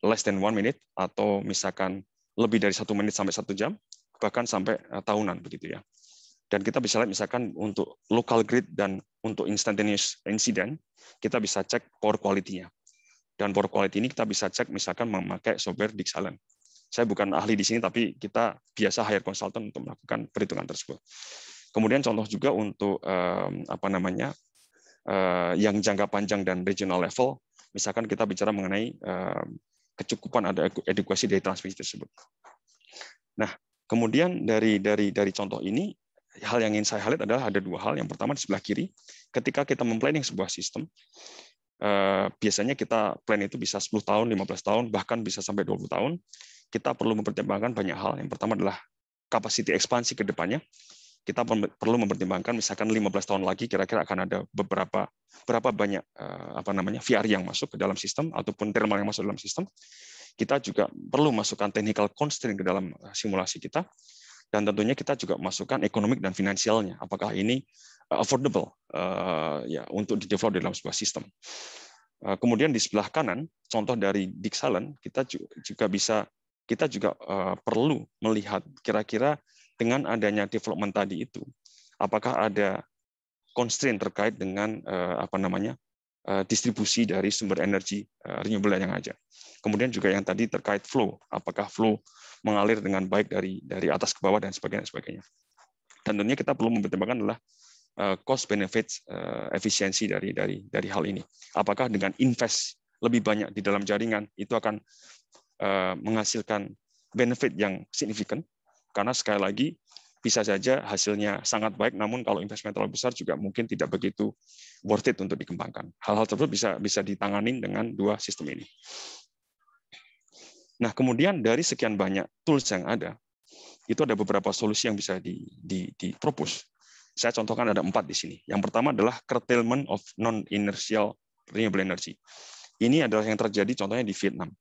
less than one minute atau misalkan lebih dari satu menit sampai satu jam bahkan sampai tahunan begitu ya dan kita bisa lihat misalkan untuk local grid dan untuk instantaneous incident kita bisa cek power quality-nya dan poor quality ini kita bisa cek misalkan memakai software Dixaland. Saya bukan ahli di sini, tapi kita biasa hire konsultan untuk melakukan perhitungan tersebut. Kemudian contoh juga untuk apa namanya eh, yang jangka panjang dan regional level, misalkan kita bicara mengenai kecukupan ada edukasi dari transmisi tersebut. Nah, kemudian dari dari dari contoh ini hal yang ingin saya highlight adalah ada dua hal. Yang pertama di sebelah kiri, ketika kita memplanning sebuah sistem, Eh, biasanya kita plan itu bisa 10 tahun, 15 tahun, bahkan bisa sampai 20 tahun. Kita perlu mempertimbangkan banyak hal. Yang pertama adalah kapasiti ekspansi ke depannya. Kita perlu mempertimbangkan misalkan 15 tahun lagi kira-kira akan ada beberapa berapa banyak eh, apa namanya VR yang masuk ke dalam sistem ataupun thermal yang masuk dalam sistem. Kita juga perlu masukkan technical constraint ke dalam eh, simulasi kita dan tentunya kita juga masukkan ekonomik dan finansialnya. Apakah ini Eh, affordable uh, ya untuk di develop dalam sebuah sistem. Uh, kemudian di sebelah kanan contoh dari Dixalan kita juga bisa kita juga uh, perlu melihat kira-kira dengan adanya development tadi itu apakah ada constraint terkait dengan uh, apa namanya distribusi dari sumber energi renewable yang aja Kemudian juga yang tadi terkait flow, apakah flow mengalir dengan baik dari dari atas ke bawah dan sebagainya sebagainya. tentunya kita perlu mempertimbangkan adalah Eh, cost benefit eh, efisiensi dari dari dari hal ini. Apakah dengan invest lebih banyak di dalam jaringan itu akan eh, menghasilkan benefit yang signifikan karena sekali lagi bisa saja hasilnya sangat baik namun kalau investment terlalu besar juga mungkin tidak begitu worth it untuk dikembangkan. Hal-hal tersebut bisa bisa ditangani dengan dua sistem ini. Nah, kemudian dari sekian banyak tools yang ada, itu ada beberapa solusi yang bisa di, di, di propose. Saya contohkan ada empat di sini. Yang pertama adalah curtailment of non-inertial renewable energy. Ini adalah yang terjadi contohnya di Vietnam.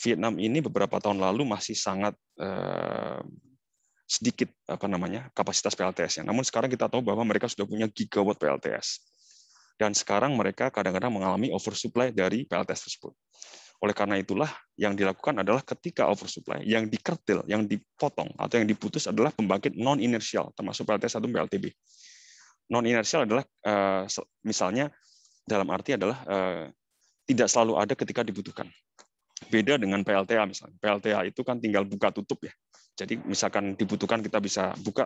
Vietnam ini beberapa tahun lalu masih sangat eh, sedikit apa namanya kapasitas PLTS-nya. Namun sekarang kita tahu bahwa mereka sudah punya gigawatt PLTS. Dan sekarang mereka kadang-kadang mengalami oversupply dari PLTS tersebut. Oleh karena itulah yang dilakukan adalah ketika oversupply, yang dikertil, yang dipotong atau yang diputus adalah pembangkit non inersial termasuk PLTS 1 PLTB. Non inersial adalah eh, misalnya dalam arti adalah eh, tidak selalu ada ketika dibutuhkan. Beda dengan PLTA misalnya. PLTA itu kan tinggal buka tutup ya. Jadi misalkan dibutuhkan kita bisa buka,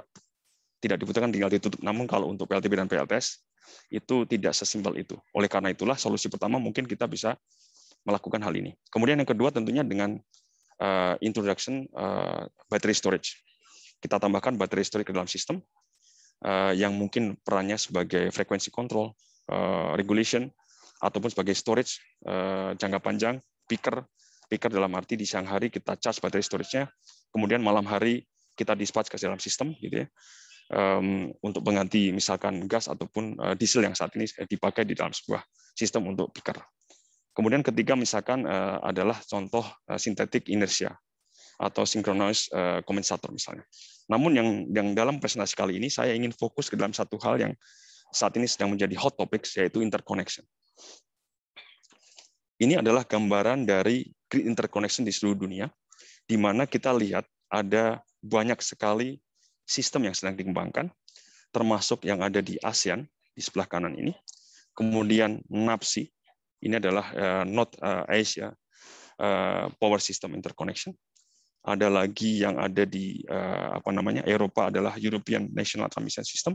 tidak dibutuhkan tinggal ditutup. Namun kalau untuk PLTB dan PLTS itu tidak sesimpel itu. Oleh karena itulah solusi pertama mungkin kita bisa melakukan hal ini. Kemudian yang kedua tentunya dengan uh, introduction uh, battery storage. Kita tambahkan battery storage ke dalam sistem uh, yang mungkin perannya sebagai frequency control uh, regulation, ataupun sebagai storage uh, jangka panjang, picker, picker dalam arti di siang hari kita charge battery storage-nya, kemudian malam hari kita dispatch ke dalam sistem gitu ya um, untuk pengganti misalkan gas ataupun uh, diesel yang saat ini dipakai di dalam sebuah sistem untuk picker Kemudian ketiga misalkan eh, adalah contoh eh, sintetik inersia atau synchronous eh, kompensator misalnya. Namun yang yang dalam presentasi kali ini saya ingin fokus ke dalam satu hal yang saat ini sedang menjadi hot topics yaitu interconnection. Ini adalah gambaran dari grid interconnection di seluruh dunia di mana kita lihat ada banyak sekali sistem yang sedang dikembangkan termasuk yang ada di ASEAN di sebelah kanan ini. Kemudian NAPSI ini adalah uh, North eh, Asia uh, Power System Interconnection. Ada lagi yang ada di uh, apa namanya Eropa adalah European National Transmission System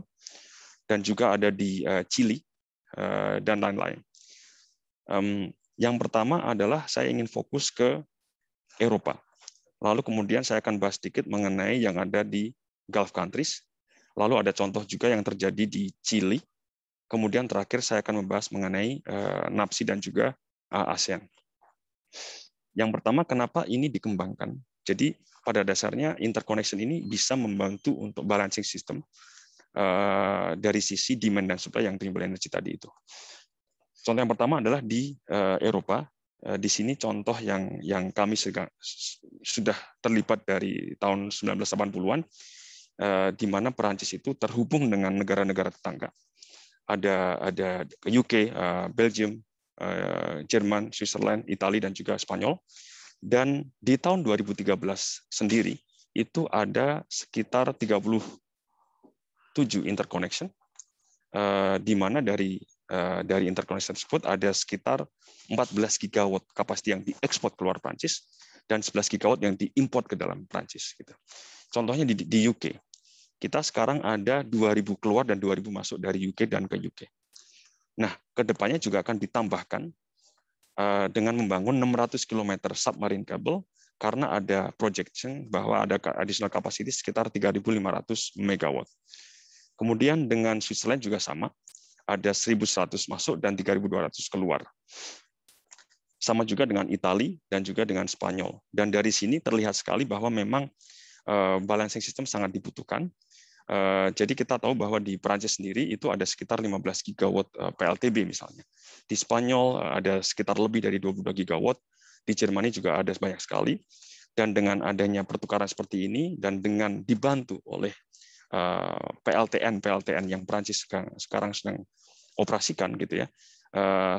dan juga ada di uh, Chili uh, dan lain-lain. Um, yang pertama adalah saya ingin fokus ke Eropa. Lalu kemudian saya akan bahas sedikit mengenai yang ada di Gulf countries. Lalu ada contoh juga yang terjadi di Chili Kemudian terakhir saya akan membahas mengenai eh, NAPSI dan juga eh, ASEAN. Yang pertama, kenapa ini dikembangkan? Jadi pada dasarnya interconnection ini bisa membantu untuk balancing system eh, dari sisi demand dan supply yang renewable energy tadi itu. Contoh yang pertama adalah di Eropa. di sini contoh yang yang kami sudah terlibat dari tahun 1980-an, di mana Perancis itu terhubung dengan negara-negara tetangga ada ada UK, uh, eh, Belgium, uh, Jerman, Switzerland, Italia dan juga Spanyol. Dan di tahun 2013 sendiri itu ada sekitar 37 interconnection uh, di mana dari uh, dari interkoneksi tersebut ada sekitar 14 gigawatt kapasitas yang diekspor keluar Prancis dan 11 gigawatt yang diimpor ke dalam Prancis. Gitu. Contohnya di, di UK kita sekarang ada 2.000 keluar dan 2.000 masuk dari UK dan ke UK. Nah, kedepannya juga akan ditambahkan eh, dengan membangun 600 km submarine cable karena ada projection bahwa ada additional capacity sekitar 3.500 MW. Kemudian dengan Switzerland juga sama, ada 1.100 masuk dan 3.200 keluar. Sama juga dengan Italia dan juga dengan Spanyol. Dan dari sini terlihat sekali bahwa memang eh, balancing system sangat dibutuhkan Eh, jadi kita tahu bahwa di Perancis sendiri itu ada sekitar 15 gigawatt eh, PLTB misalnya. Di Spanyol eh, ada sekitar lebih dari 22 gigawatt, di Jerman juga ada banyak sekali. Dan dengan adanya pertukaran seperti ini dan dengan dibantu oleh PLTN PLTN yang Perancis sekarang sedang operasikan gitu ya,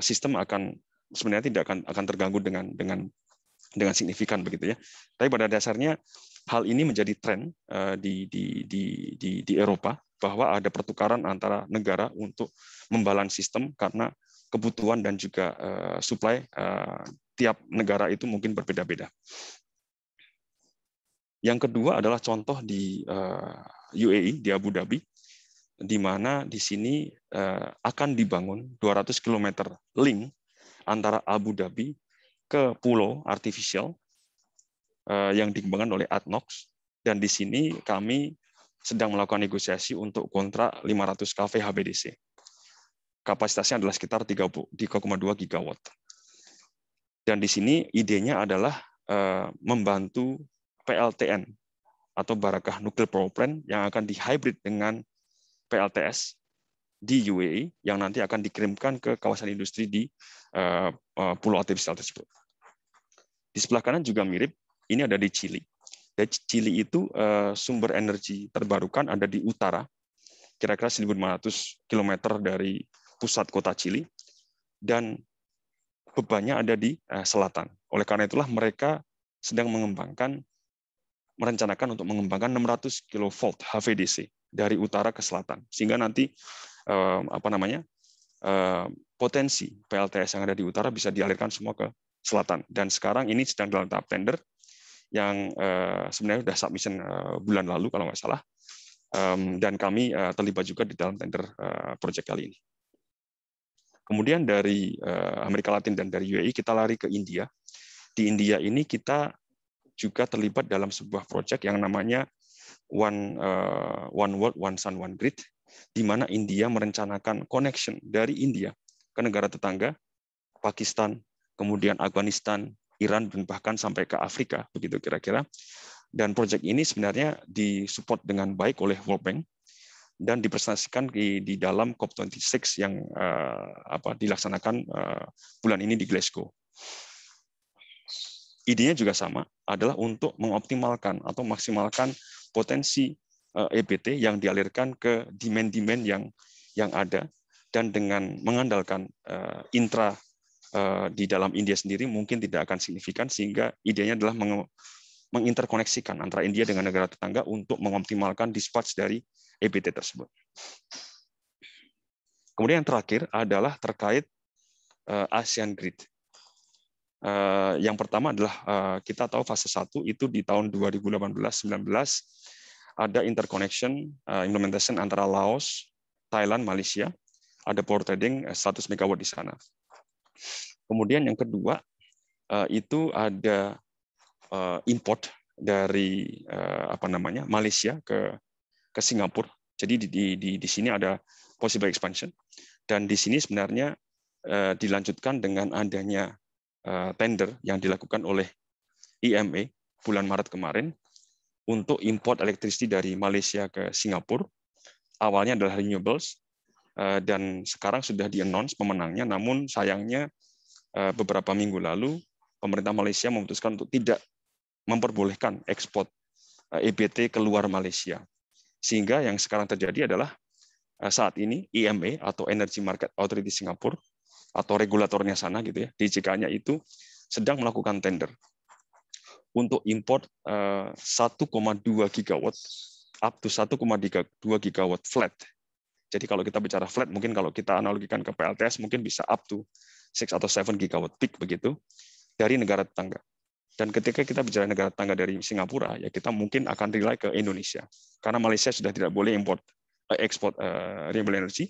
sistem akan sebenarnya tidak akan akan terganggu dengan dengan dengan signifikan begitu ya. Tapi pada dasarnya hal ini menjadi tren di, di, di, di, di Eropa bahwa ada pertukaran antara negara untuk membalans sistem karena kebutuhan dan juga supply tiap negara itu mungkin berbeda-beda. Yang kedua adalah contoh di UAE di Abu Dhabi di mana di sini akan dibangun 200 km link antara Abu Dhabi ke pulau artificial Eh, yang dikembangkan oleh Adnox dan di sini kami sedang melakukan negosiasi untuk kontrak 500 kV HBDC. Kapasitasnya adalah sekitar 3,2 gigawatt. Dan di sini idenya adalah eh, membantu PLTN atau Barakah Nuclear Power Plant yang akan dihybrid dengan PLTS di UAE yang nanti akan dikirimkan ke kawasan industri di eh, Pulau Artificial tersebut. Di sebelah kanan juga mirip, ini ada di Chili. Dan ya, Chili itu eh, sumber energi terbarukan ada di utara, kira-kira 1.500 km dari pusat kota Chili, dan bebannya ada di eh, selatan. Oleh karena itulah mereka sedang mengembangkan, merencanakan untuk mengembangkan 600 kV HVDC dari utara ke selatan, sehingga nanti eh, apa namanya potensi PLTS yang ada di utara bisa dialirkan semua ke selatan. Dan sekarang ini sedang dalam tahap tender, yang eh, sebenarnya sudah submission eh, bulan lalu kalau nggak salah. Dan kami eh, terlibat juga di dalam tender proyek kali ini. Kemudian dari Amerika Latin dan dari UAE kita lari ke India. Di India ini kita juga terlibat dalam sebuah proyek yang namanya One One World One Sun One Grid di mana India merencanakan connection dari India ke negara tetangga Pakistan, kemudian Afghanistan, Iran dan bahkan sampai ke Afrika begitu kira-kira. Dan proyek ini sebenarnya disupport dengan baik oleh World Bank dan dipresentasikan di, di dalam COP26 yang uh, apa dilaksanakan uh, bulan ini di Glasgow. Idenya juga sama, adalah untuk mengoptimalkan atau maksimalkan potensi uh, eh, EBT yang dialirkan ke demand-demand yang yang ada dan dengan mengandalkan uh, intra Eh, di dalam India sendiri mungkin tidak akan signifikan sehingga idenya adalah menginterkoneksikan antara India dengan negara tetangga untuk mengoptimalkan dispatch dari EBT tersebut. Kemudian yang terakhir adalah terkait eh, ASEAN Grid. Eh, yang pertama adalah kita tahu fase 1 itu di tahun 2018-19 ada interconnection implementation antara Laos, Thailand, Malaysia, ada power trading 100 MW di sana. Kemudian yang kedua eh, itu ada eh, import dari eh, apa namanya Malaysia ke ke Singapura. Jadi di di di sini ada possible expansion dan di sini sebenarnya dilanjutkan dengan adanya tender yang dilakukan oleh IMA e bulan Maret kemarin untuk import elektrisiti dari Malaysia ke Singapura. Awalnya adalah renewables, Eh, dan sekarang sudah di-announce pemenangnya, namun sayangnya eh, beberapa minggu lalu pemerintah Malaysia memutuskan untuk tidak memperbolehkan ekspor EBT eh, e keluar Malaysia. Sehingga yang sekarang terjadi adalah saat ini IMA e atau Energy Market Authority Singapura atau regulatornya sana gitu ya, DJK-nya itu sedang melakukan tender untuk import 1,2 gigawatt up to 1,2 gigawatt flat jadi kalau kita bicara flat, mungkin kalau kita analogikan ke PLTS, mungkin bisa up to 6 atau 7 gigawatt peak begitu dari negara tetangga. Dan ketika kita bicara negara tetangga dari Singapura, ya kita mungkin akan rely ke Indonesia. Karena Malaysia sudah tidak boleh import ekspor eh, uh, eh, renewable energy.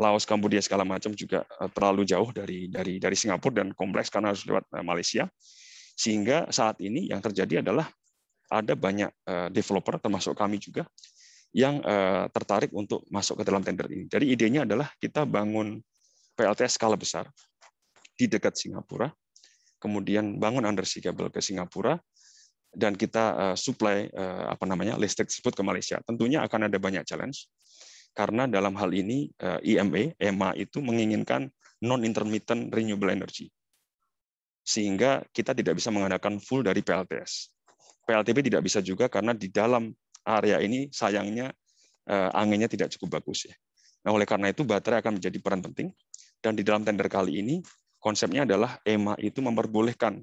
Laos, Kamboja segala macam juga eh, terlalu jauh dari dari dari Singapura dan kompleks karena harus lewat Malaysia. Sehingga saat ini yang terjadi adalah ada banyak developer termasuk kami juga yang eh, tertarik untuk masuk ke dalam tender ini. Jadi idenya adalah kita bangun PLTS skala besar di dekat Singapura, kemudian bangun undersea cable ke Singapura, dan kita eh, supply eh, apa namanya listrik tersebut ke Malaysia. Tentunya akan ada banyak challenge karena dalam hal ini EMA e e itu menginginkan non intermittent renewable energy. Sehingga kita tidak bisa mengadakan full dari PLTS. PLTB tidak bisa juga karena di dalam area ini sayangnya eh, anginnya tidak cukup bagus ya. Nah, oleh karena itu baterai akan menjadi peran penting dan di dalam tender kali ini konsepnya adalah EMA itu memperbolehkan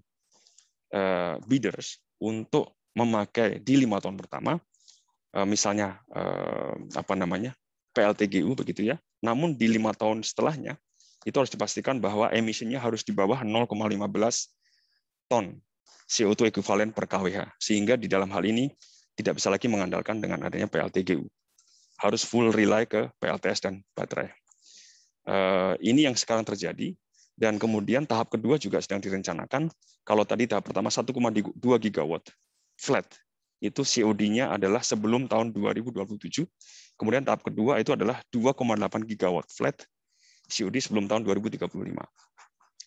eh, bidders untuk memakai di lima tahun pertama eh, misalnya apa namanya PLTGU begitu ya. Namun di lima tahun setelahnya itu harus dipastikan bahwa emisinya harus di bawah 0,15 ton CO2 ekuivalen per kWh. Sehingga di dalam hal ini tidak bisa lagi mengandalkan dengan adanya PLTGU. Harus full rely ke PLTS dan baterai. Eh, ini yang sekarang terjadi, dan kemudian tahap kedua juga sedang direncanakan. Kalau tadi tahap pertama 1,2 gigawatt flat, itu COD-nya adalah sebelum tahun 2027. Kemudian tahap kedua itu adalah 2,8 gigawatt flat COD sebelum tahun 2035.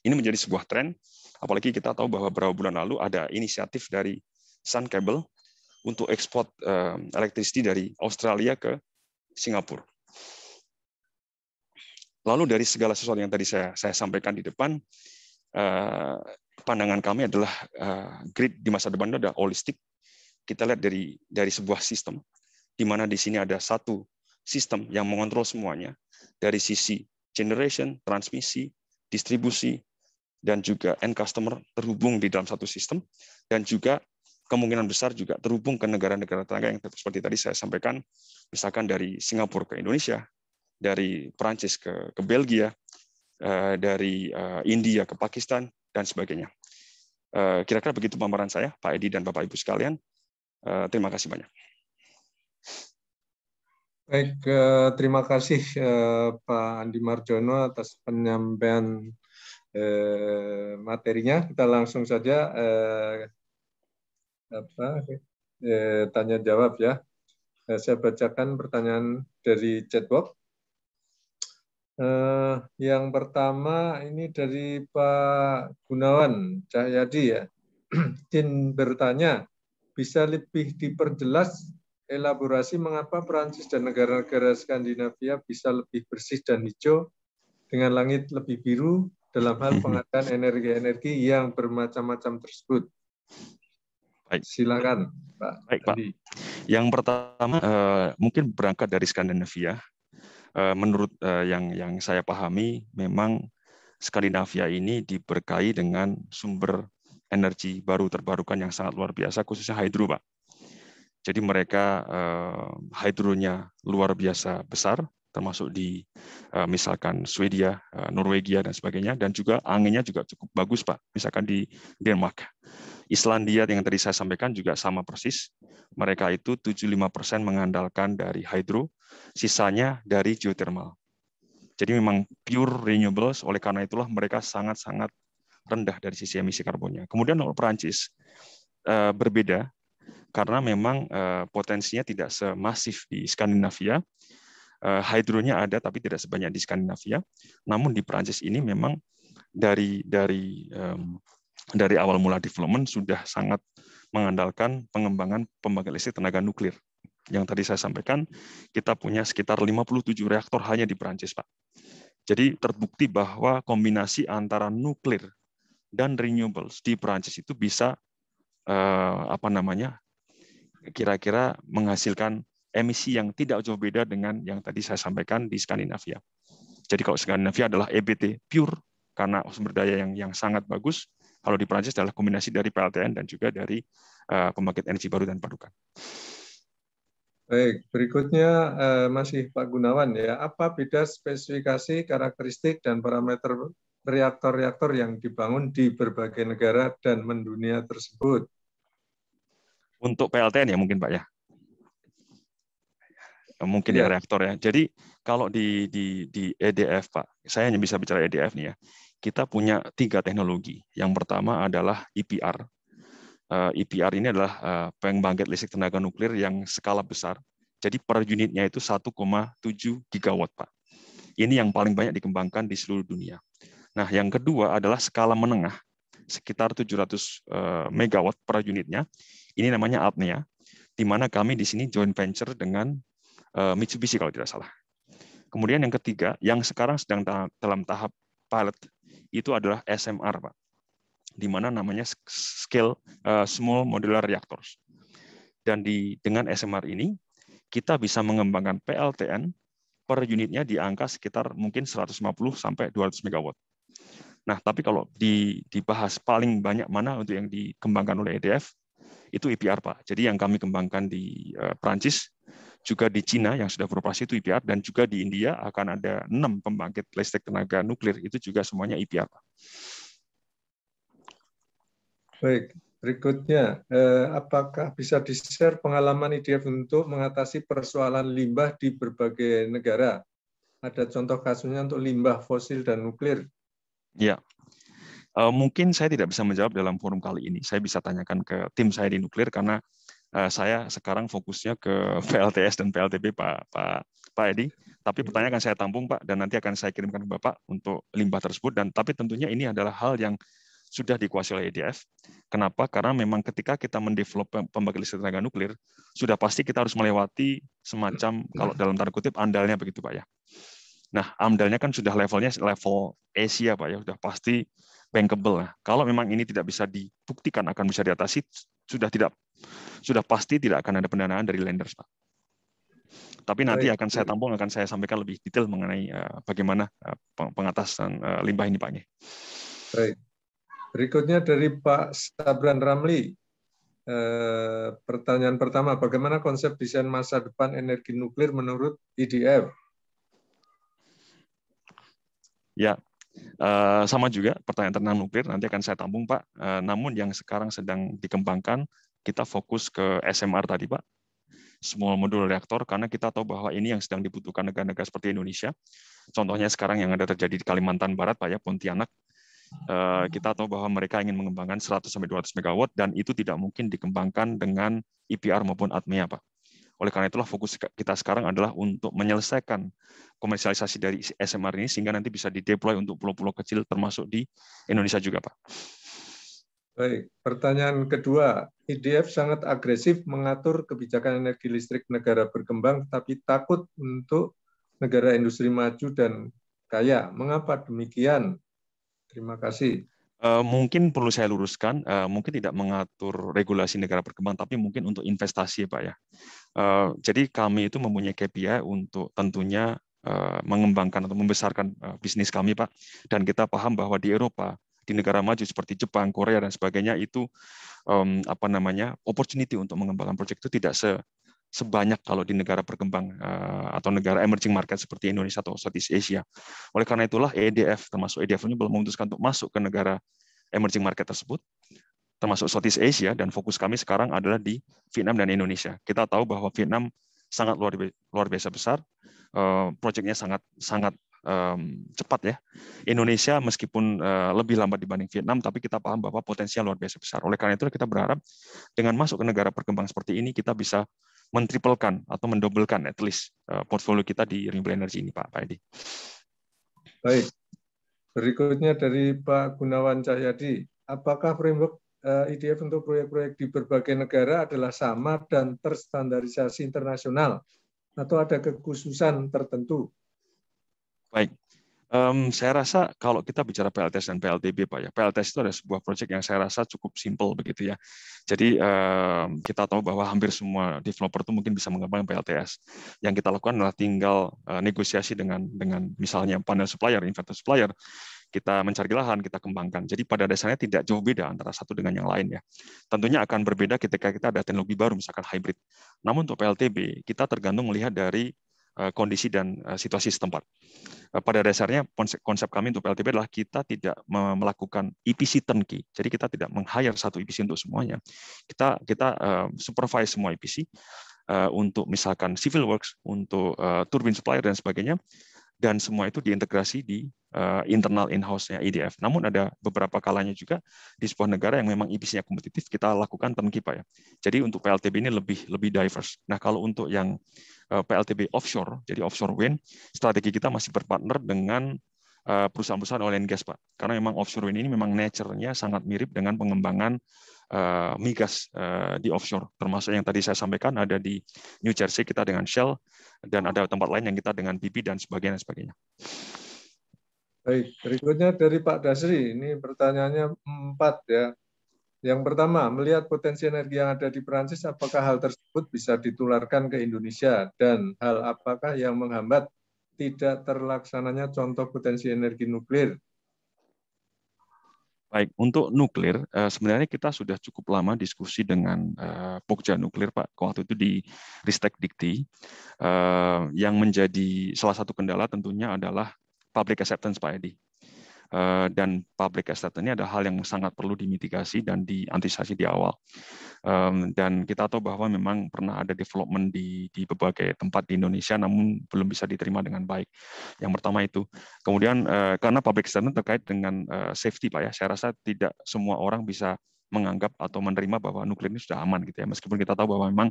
Ini menjadi sebuah tren, apalagi kita tahu bahwa beberapa bulan lalu ada inisiatif dari Sun Cable untuk ekspor eh, elektrisiti dari Australia ke Singapura. Lalu dari segala sesuatu yang tadi saya, saya sampaikan di depan, eh, pandangan kami adalah eh, grid di masa depan itu ada holistik. Kita lihat dari dari sebuah sistem, di mana di sini ada satu sistem yang mengontrol semuanya dari sisi generation, transmisi, distribusi, dan juga end customer terhubung di dalam satu sistem, dan juga kemungkinan besar juga terhubung ke negara-negara tetangga yang seperti tadi saya sampaikan, misalkan dari Singapura ke Indonesia, dari Perancis ke, ke Belgia, eh, dari eh, India ke Pakistan, dan sebagainya. Eh, kira-kira begitu pemeran saya, Pak Edi dan Bapak-Ibu sekalian. Terima kasih banyak. Baik, terima kasih Pak Andi Marjono atas penyampaian materinya. Kita langsung saja apa e, tanya jawab ya. E, saya bacakan pertanyaan dari chatbox. E, eh, yang pertama ini dari Pak Gunawan Cahyadi ya. Jin [clears throat] bertanya, bisa lebih diperjelas elaborasi mengapa Prancis dan negara-negara Skandinavia bisa lebih bersih dan hijau dengan langit lebih biru dalam hal [clears throat] pengadaan energi-energi yang bermacam-macam tersebut. Baik. Silakan, Pak. Baik, Pak. Yang pertama uh, mungkin berangkat dari Skandinavia. Uh, menurut uh, yang yang saya pahami memang Skandinavia ini diberkahi dengan sumber energi baru terbarukan yang sangat luar biasa khususnya hidro, Pak. Jadi mereka uh, hidronya luar biasa besar termasuk di uh, misalkan Swedia, uh, Norwegia dan sebagainya dan juga anginnya juga cukup bagus Pak, misalkan di Denmark. Islandia yang tadi saya sampaikan juga sama persis. Mereka itu 75% mengandalkan dari hydro, sisanya dari geothermal. Jadi memang pure renewables, oleh karena itulah mereka sangat-sangat rendah dari sisi emisi karbonnya. Kemudian Perancis eh, berbeda karena memang eh, potensinya tidak semasif di Skandinavia. Eh, hidronya ada tapi tidak sebanyak di Skandinavia. Namun di Perancis ini memang dari dari dari awal mula development sudah sangat mengandalkan pengembangan pembangkit listrik tenaga nuklir. Yang tadi saya sampaikan, kita punya sekitar 57 reaktor hanya di Perancis, Pak. Jadi terbukti bahwa kombinasi antara nuklir dan renewables di Perancis itu bisa eh, apa namanya? kira-kira menghasilkan emisi yang tidak jauh beda dengan yang tadi saya sampaikan di Skandinavia. Jadi kalau Skandinavia adalah EBT pure karena sumber daya yang yang sangat bagus, kalau di Prancis adalah kombinasi dari PLTN dan juga dari eh, pembangkit energi baru dan padukan. Baik, berikutnya eh, masih Pak Gunawan ya. Apa beda spesifikasi, karakteristik, dan parameter reaktor-reaktor yang dibangun di berbagai negara dan mendunia tersebut? Untuk PLTN ya mungkin Pak ya. Eh, mungkin ya, ya reaktor ya. Jadi kalau di, di, di EDF Pak, saya hanya bisa bicara EDF nih ya kita punya tiga teknologi. Yang pertama adalah EPR. EPR eh, e ini adalah pembangkit eh, listrik tenaga nuklir yang skala besar. Jadi per unitnya itu 1,7 gigawatt, Pak. Ini yang paling banyak dikembangkan di seluruh dunia. Nah, yang kedua adalah skala menengah, sekitar 700 eh, megawatt per unitnya. Ini namanya apnea, di mana kami di sini joint venture dengan Mitsubishi kalau tidak salah. Kemudian yang ketiga, yang sekarang sedang dalam tahap pilot itu adalah SMR, Pak. Di mana namanya scale eh, small modular reactors. Dan di dengan SMR ini kita bisa mengembangkan PLTN per unitnya di angka sekitar mungkin 150 sampai 200 MW. Nah, tapi kalau di, dibahas paling banyak mana untuk yang dikembangkan oleh EDF, itu EPR Pak. Jadi yang kami kembangkan di uh, eh, Prancis juga di Cina yang sudah beroperasi itu IPR, dan juga di India akan ada enam pembangkit listrik tenaga nuklir, itu juga semuanya IPR. Baik, berikutnya, eh, apakah bisa di-share pengalaman IDF untuk mengatasi persoalan limbah di berbagai negara? Ada contoh kasusnya untuk limbah fosil dan nuklir. Ya, eh, mungkin saya tidak bisa menjawab dalam forum kali ini. Saya bisa tanyakan ke tim saya di nuklir karena Eh, saya sekarang fokusnya ke PLTS [laughs] dan PLTB Pak Pak Pak Edi. Tapi iya. pertanyaan akan saya tampung Pak dan nanti akan saya kirimkan ke Bapak untuk limbah tersebut dan tapi tentunya ini adalah hal yang sudah dikuasai oleh EDF. Kenapa? Karena memang ketika kita mendevelop pembangkit listrik tenaga nuklir, sudah pasti kita harus melewati semacam iya. kalau dalam tanda kutip andalnya begitu Pak ya. Nah, amdalnya kan sudah levelnya level Asia Pak ya, sudah pasti bankable. Nah, kalau memang ini tidak bisa dibuktikan akan bisa diatasi, sudah tidak sudah pasti tidak akan ada pendanaan dari lenders, Pak. Tapi nanti akan saya tampung, akan saya sampaikan lebih detail mengenai eh, bagaimana eh, pengatasan eh, limbah ini, Pak. Baik. Berikutnya dari Pak Sabran Ramli. pertanyaan pertama, bagaimana konsep desain masa depan energi nuklir menurut IDF? Ya, sama juga pertanyaan tentang nuklir nanti akan saya tampung Pak. namun yang sekarang sedang dikembangkan kita fokus ke SMR tadi, Pak. Small Modular Reactor, karena kita tahu bahwa ini yang sedang dibutuhkan negara-negara seperti Indonesia. Contohnya sekarang yang ada terjadi di Kalimantan Barat, Pak, ya, Pontianak. Eh, kita tahu bahwa mereka ingin mengembangkan 100-200 MW, dan itu tidak mungkin dikembangkan dengan IPR e maupun ATMEA, Pak. Oleh karena itulah fokus kita sekarang adalah untuk menyelesaikan komersialisasi dari SMR ini sehingga nanti bisa dideploy untuk pulau-pulau kecil termasuk di Indonesia juga, Pak. Baik, pertanyaan kedua. IDF e sangat agresif mengatur kebijakan energi listrik negara berkembang, tapi takut untuk negara industri maju dan kaya. Mengapa demikian? Terima kasih. Uh, mungkin perlu saya luruskan, uh, mungkin tidak mengatur regulasi negara berkembang, tapi mungkin untuk investasi, ya, Pak ya. Uh, jadi kami itu mempunyai KPI untuk tentunya mengembangkan atau membesarkan bisnis kami, Pak. Dan kita paham bahwa di Eropa di negara maju seperti Jepang, Korea dan sebagainya itu um, apa namanya opportunity untuk mengembangkan proyek itu tidak se sebanyak kalau di negara berkembang eh, atau negara emerging market seperti Indonesia atau Southeast Asia. Oleh karena itulah EDF termasuk EDF ini belum memutuskan untuk masuk ke negara emerging market tersebut termasuk Southeast Asia dan fokus kami sekarang adalah di Vietnam dan Indonesia. Kita tahu bahwa Vietnam sangat luar luar biasa besar. Eh, proyeknya sangat sangat um, cepat ya. Indonesia meskipun uh, lebih lambat dibanding Vietnam, tapi kita paham bahwa potensial luar biasa besar. Oleh karena itu kita berharap dengan masuk ke negara berkembang seperti ini kita bisa mentriplekan atau mendobelkan at least uh, portfolio kita di renewable energy ini Pak Pak Edi. Baik. Berikutnya dari Pak Gunawan Cahyadi. Apakah framework IDF eh, e untuk proyek-proyek di berbagai negara adalah sama dan terstandarisasi internasional atau ada kekhususan tertentu? Baik, Um, saya rasa kalau kita bicara PLTS dan PLTB, Pak ya, PLTS itu ada sebuah proyek yang saya rasa cukup simple begitu ya. Jadi um, kita tahu bahwa hampir semua developer itu mungkin bisa mengembangkan PLTS. Yang kita lakukan adalah tinggal uh, negosiasi dengan dengan misalnya panel supplier, inverter supplier, kita mencari lahan, kita kembangkan. Jadi pada dasarnya tidak jauh beda antara satu dengan yang lain ya. Tentunya akan berbeda ketika kita ada teknologi baru, misalkan hybrid. Namun untuk PLTB kita tergantung melihat dari Eh, kondisi dan eh, situasi setempat. Eh, pada dasarnya konsep kami untuk PLTP adalah kita tidak melakukan EPC turnkey. Jadi kita tidak meng-hire satu EPC untuk semuanya. Kita kita supervise semua EPC untuk misalkan civil works, untuk turbin supplier dan sebagainya dan semua itu diintegrasi di uh, internal in-house-nya IDF. E Namun ada beberapa kalanya juga di sebuah negara yang memang ipc e nya kompetitif kita lakukan penkipa ya. Jadi untuk PLTB ini lebih lebih diverse. Nah, kalau untuk yang uh, eh, PLTB offshore, jadi offshore wind, strategi kita masih berpartner dengan eh, perusahaan-perusahaan oil and gas, Pak. Karena memang offshore wind ini memang nature-nya sangat mirip dengan pengembangan Eh, migas eh, di offshore. Termasuk yang tadi saya sampaikan ada di New Jersey kita dengan Shell dan ada tempat lain yang kita dengan BP dan sebagainya dan sebagainya. Baik, berikutnya dari Pak Dasri. Ini pertanyaannya empat ya. Yang pertama, melihat potensi energi yang ada di Prancis, apakah hal tersebut bisa ditularkan ke Indonesia? Dan hal apakah yang menghambat tidak terlaksananya contoh potensi energi nuklir Baik, untuk nuklir, eh, sebenarnya kita sudah cukup lama diskusi dengan eh, Pokja Nuklir, Pak, waktu itu di Ristek Dikti. Eh, yang menjadi salah satu kendala tentunya adalah public acceptance, Pak Edi. Eh, dan public estate ini ada hal yang sangat perlu dimitigasi dan diantisipasi di awal. Dan kita tahu bahwa memang pernah ada development di, di berbagai tempat di Indonesia, namun belum bisa diterima dengan baik. Yang pertama itu. Kemudian eh, karena public estate terkait dengan eh, safety, Pak ya, saya rasa tidak semua orang bisa menganggap atau menerima bahwa nuklir ini sudah aman gitu ya meskipun kita tahu bahwa memang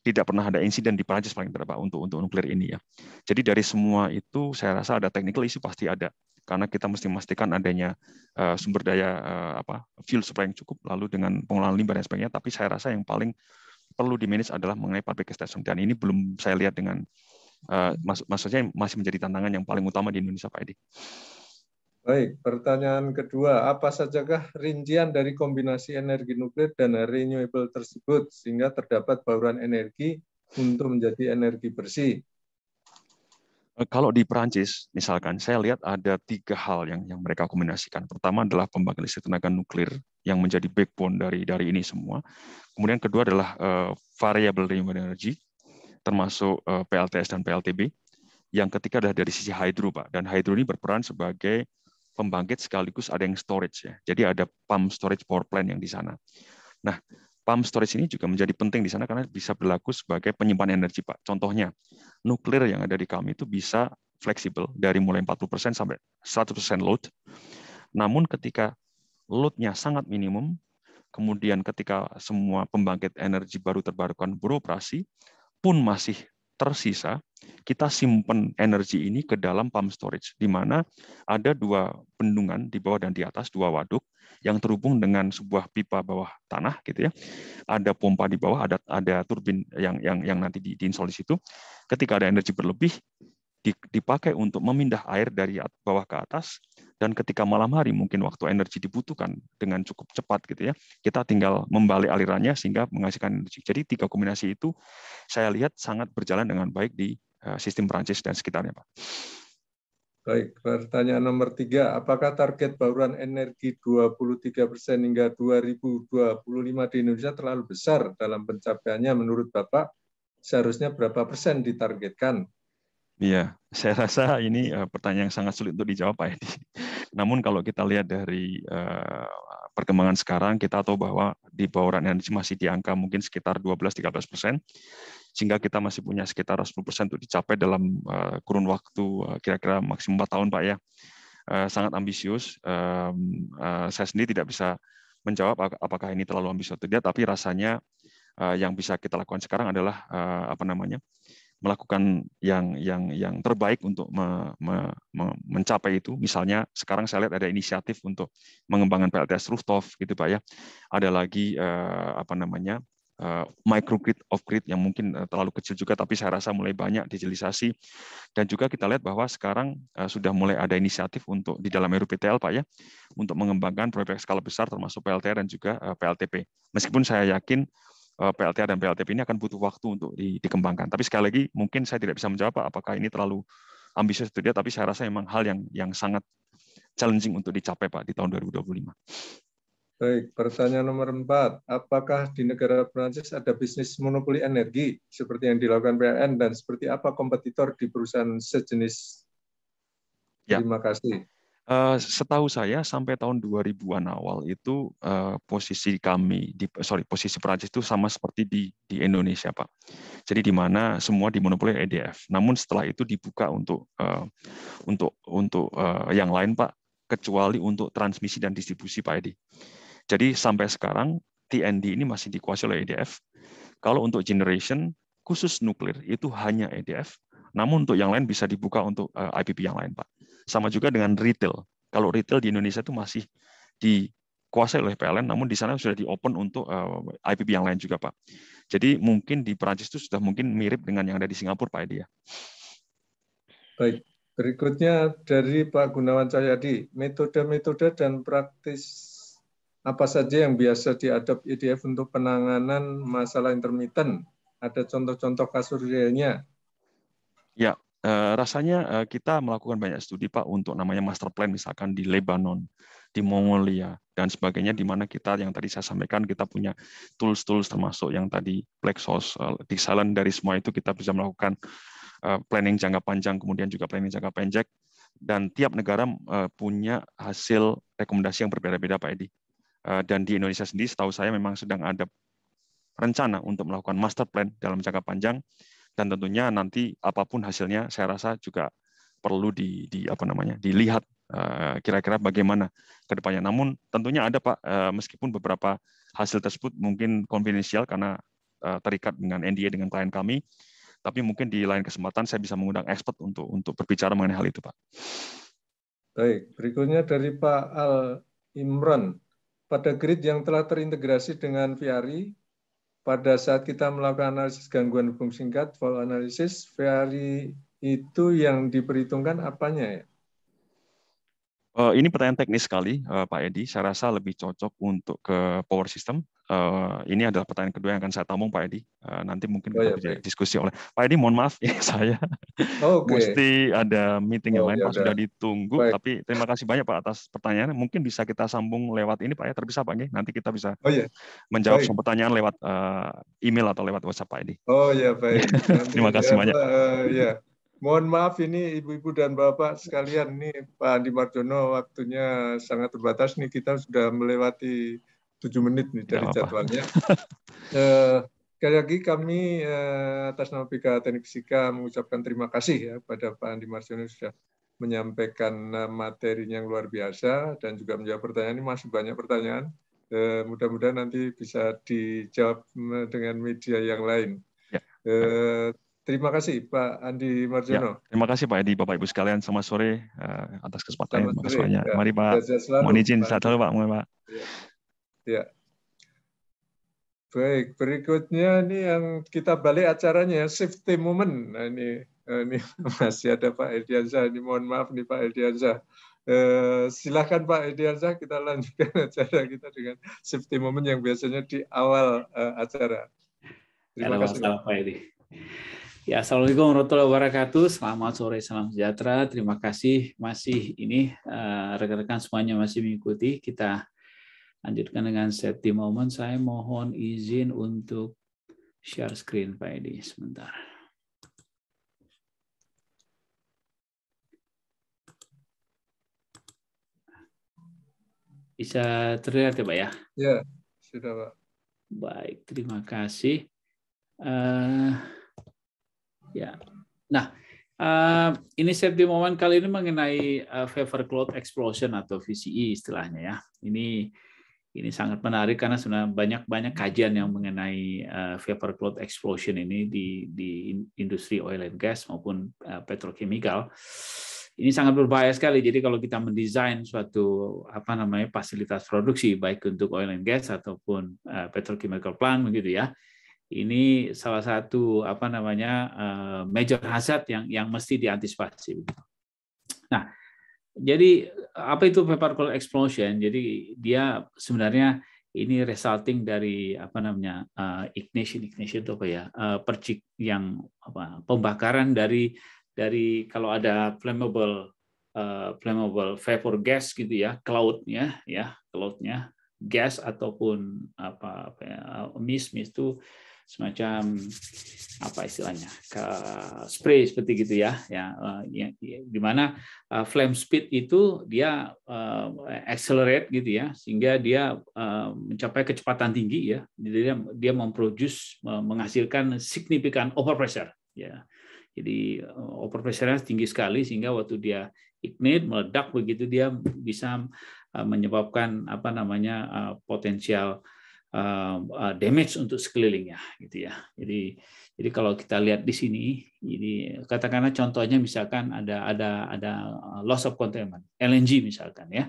tidak pernah ada insiden di Prancis paling tidak untuk untuk nuklir ini ya. Jadi dari semua itu saya rasa ada technical issue pasti ada karena kita mesti memastikan adanya uh, sumber daya uh, apa fuel supply yang cukup lalu dengan pengolahan limbah dan sebagainya tapi saya rasa yang paling perlu di manage adalah mengenai public station dan ini belum saya lihat dengan uh, eh, mak maksudnya masih menjadi tantangan yang paling utama di Indonesia Pak Edi. Baik, pertanyaan kedua, apa sajakah rincian dari kombinasi energi nuklir dan renewable tersebut sehingga terdapat bauran energi untuk menjadi energi bersih? Eh, kalau di Perancis, misalkan saya lihat ada tiga hal yang yang mereka kombinasikan. Pertama adalah pembangkit listrik tenaga nuklir yang menjadi backbone dari dari ini semua. Kemudian kedua adalah uh, variable renewable energy, termasuk uh, eh, PLTS dan PLTB. Yang ketiga adalah dari sisi hydro, Pak. Dan hydro ini berperan sebagai pembangkit sekaligus ada yang storage ya. Jadi ada pump storage power plant yang di sana. Nah, pump storage ini juga menjadi penting di sana karena bisa berlaku sebagai penyimpan energi, Pak. Contohnya, nuklir yang ada di kami itu bisa fleksibel dari mulai 40% sampai 100% load. Namun ketika load-nya sangat minimum, kemudian ketika semua pembangkit energi baru terbarukan beroperasi, pun masih tersisa, kita simpan energi ini ke dalam pump storage, di mana ada dua bendungan di bawah dan di atas, dua waduk yang terhubung dengan sebuah pipa bawah tanah, gitu ya. Ada pompa di bawah, ada ada turbin yang yang yang nanti di, diinstall di situ. Ketika ada energi berlebih, dipakai untuk memindah air dari bawah ke atas dan ketika malam hari mungkin waktu energi dibutuhkan dengan cukup cepat gitu ya kita tinggal membalik alirannya sehingga menghasilkan energi jadi tiga kombinasi itu saya lihat sangat berjalan dengan baik di eh, sistem Prancis dan sekitarnya pak baik pertanyaan nomor tiga apakah target bauran energi 23 persen hingga 2025 di Indonesia terlalu besar dalam pencapaiannya menurut bapak seharusnya berapa persen ditargetkan Iya, [laughs] saya rasa ini eh, pertanyaan yang sangat sulit untuk dijawab Pak Edi. Namun kalau kita lihat dari uh, perkembangan sekarang, kita tahu bahwa di bauran energi masih di angka mungkin sekitar 12-13 persen, sehingga kita masih punya sekitar 10 persen untuk dicapai dalam uh, kurun waktu eh, kira-kira uh, maksimum 4 tahun, Pak ya. Uh, sangat ambisius. Um, uh, saya sendiri tidak bisa menjawab apakah ini terlalu ambisius atau tidak, tapi rasanya uh, yang bisa kita lakukan sekarang adalah uh, apa namanya melakukan yang yang yang terbaik untuk me, me, me, mencapai itu. Misalnya sekarang saya lihat ada inisiatif untuk mengembangkan PLTS rooftop gitu Pak ya. Ada lagi eh, apa namanya? Eh, micro grid off grid yang mungkin uh, terlalu kecil juga tapi saya rasa mulai banyak digitalisasi dan juga kita lihat bahwa sekarang uh, sudah mulai ada inisiatif untuk di dalam RUPTL Pak ya untuk mengembangkan proyek skala besar termasuk PLTR dan juga PLTP. Meskipun saya yakin Eh, PLTA dan PLTP ini akan butuh waktu untuk di, dikembangkan. Tapi sekali lagi mungkin saya tidak bisa menjawab Pak, apakah ini terlalu ambisius atau tidak, tapi saya rasa memang hal yang yang sangat challenging untuk dicapai Pak di tahun 2025. Baik, pertanyaan nomor empat, Apakah di negara Prancis ada bisnis monopoli energi seperti yang dilakukan PLN dan seperti apa kompetitor di perusahaan sejenis? Ya. Terima kasih. Eh, setahu saya sampai tahun 2000-an awal itu uh, posisi kami di sorry posisi Perancis itu sama seperti di di Indonesia Pak. Jadi di mana semua dimonopoli EDF. Namun setelah itu dibuka untuk uh, untuk untuk uh, yang lain Pak kecuali untuk transmisi dan distribusi Pak Edi. Jadi sampai sekarang TND ini masih dikuasai oleh EDF. Kalau untuk generation khusus nuklir itu hanya EDF namun untuk yang lain bisa dibuka untuk eh, IPP yang lain, Pak. Sama juga dengan retail. Kalau retail di Indonesia itu masih dikuasai oleh PLN, namun di sana sudah di open untuk eh, IPP yang lain juga, Pak. Jadi mungkin di Perancis itu sudah mungkin mirip dengan yang ada di Singapura, Pak Edi ya. Baik, berikutnya dari Pak Gunawan Cahyadi, metode-metode dan praktis apa saja yang biasa diadop IDF e untuk penanganan masalah intermittent? Ada contoh-contoh kasus realnya Ya, eh, rasanya eh, kita melakukan banyak studi Pak untuk namanya master plan misalkan di Lebanon, di Mongolia dan sebagainya di mana kita yang tadi saya sampaikan kita punya tools-tools termasuk yang tadi black source eh, dari semua itu kita bisa melakukan planning jangka panjang kemudian juga planning jangka pendek dan tiap negara punya hasil rekomendasi yang berbeda-beda Pak Edi. Dan di Indonesia sendiri setahu saya memang sedang ada rencana untuk melakukan master plan dalam jangka panjang dan tentunya nanti apapun hasilnya saya rasa juga perlu di, di apa namanya dilihat eh, kira-kira bagaimana kedepannya. Namun tentunya ada Pak, eh, meskipun beberapa hasil tersebut mungkin konfidensial karena eh, terikat dengan NDA dengan klien kami, tapi mungkin di lain kesempatan saya bisa mengundang expert untuk untuk berbicara mengenai hal itu Pak. Baik, berikutnya dari Pak Al Imron. Pada grid yang telah terintegrasi dengan VRI, pada saat kita melakukan analisis gangguan hubung singkat, fall analysis, VRI itu yang diperhitungkan apanya ya? Uh, ini pertanyaan teknis sekali, uh, Pak Edi. Saya rasa lebih cocok untuk ke power system Eh, ini adalah pertanyaan kedua yang akan saya tamung Pak Edi. Uh, nanti mungkin oh, kita iya, bisa ya, diskusi oleh Pak Edi. Mohon maaf ya [laughs] saya okay. mesti ada meeting oh, yang lain ya, Pak sudah ditunggu. Baik. Tapi terima kasih banyak Pak atas pertanyaannya. Mungkin bisa kita sambung lewat ini Pak ya terpisah Pak Edi. Ya. Nanti kita bisa oh, ya. menjawab semua pertanyaan lewat uh, email atau lewat WhatsApp Pak Edi. Oh ya baik. [laughs] Nanti, terima kasih ya, banyak. Uh, ya. Mohon maaf ini ibu-ibu dan bapak sekalian nih Pak Andi Marjono waktunya sangat terbatas nih kita sudah melewati 7 menit nih dari Gak jadwalnya. [laughs] Eh, sekali lagi kami eh, atas nama PK Teknik Fisika mengucapkan terima kasih ya pada Pak Andi Marsiono sudah menyampaikan eh, materi yang luar biasa dan juga menjawab pertanyaan ini masih banyak pertanyaan. mudah-mudahan nanti bisa dijawab dengan media yang lain. Ya. terima kasih Pak Andi Marjono. Ya, terima kasih Pak Edi, Bapak Ibu sekalian. Selamat sore atas kesempatan Terima banyak. Ya. Mari Pak, mohon izin. Saat dulu Pak. Mohon, Pak. Ya. Ya. Baik, berikutnya ini yang kita balik acaranya safety moment. Nah, ini eh, ini [laughs] masih ada Pak Edianza, Ini mohon maaf nih Pak Edianza. Eh, silakan Pak Edianza, kita lanjutkan [laughs] acara kita dengan safety moment yang biasanya di awal eh, acara. Terima Halo, kasih. Pak Edi. Ya, Assalamualaikum warahmatullahi wabarakatuh. Selamat sore, salam sejahtera. Terima kasih masih ini eh, rekan-rekan uh, semuanya masih mengikuti kita Lanjutkan dengan safety moment. Saya mohon izin untuk share screen Pak Edi sebentar. Bisa terlihat ya Pak ya? Ya, sudah Pak. Baik, terima kasih. Uh, ya, nah Uh, ini safety moment kali ini mengenai uh, eh, favor cloud explosion atau VCE istilahnya ya. Ini ini sangat menarik karena sebenarnya banyak-banyak kajian yang mengenai uh, vapor cloud explosion ini di, di industri oil and gas maupun uh, petrochemical. Ini sangat berbahaya sekali. Jadi kalau kita mendesain suatu apa namanya fasilitas produksi baik untuk oil and gas ataupun uh, petrochemical plant begitu ya, ini salah satu apa namanya uh, major hazard yang yang mesti diantisipasi. Nah, jadi apa itu particle explosion? Jadi dia sebenarnya ini resulting dari apa namanya uh, eh, ignition ignition itu apa ya uh, percik yang apa pembakaran dari dari kalau ada flammable uh, flammable vapor gas gitu ya cloudnya ya cloudnya gas ataupun apa, apa ya, mist mist itu semacam apa istilahnya ke spray seperti gitu ya ya, eh, ya, ya di mana eh, flame speed itu dia eh, accelerate gitu ya sehingga dia mencapai kecepatan tinggi ya jadi dia dia memproduce menghasilkan signifikan overpressure ya jadi overpressure-nya tinggi sekali sehingga waktu dia ignite meledak begitu dia bisa menyebabkan apa namanya potensial Um, uh, damage untuk sekelilingnya gitu ya. Jadi jadi kalau kita lihat di sini, ini katakanlah contohnya misalkan ada ada ada uh, loss of containment LNG misalkan ya.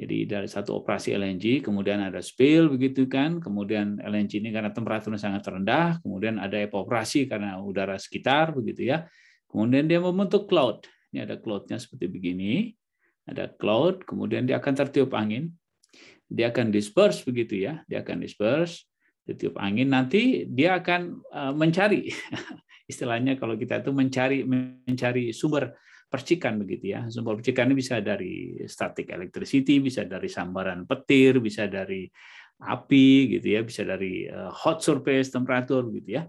Jadi dari satu operasi LNG kemudian ada spill begitu kan, kemudian LNG ini karena temperaturnya sangat rendah, kemudian ada evaporasi karena udara sekitar begitu ya. Kemudian dia membentuk cloud. Ini ada cloudnya seperti begini, ada cloud, kemudian dia akan tertiup angin, dia akan disperse begitu ya, dia akan disperse, ditiup angin nanti dia akan eh, mencari [laughs] istilahnya kalau kita itu mencari mencari sumber percikan begitu ya. Sumber percikan ini bisa dari static electricity, bisa dari sambaran petir, bisa dari api gitu ya, bisa dari eh, hot surface temperatur gitu ya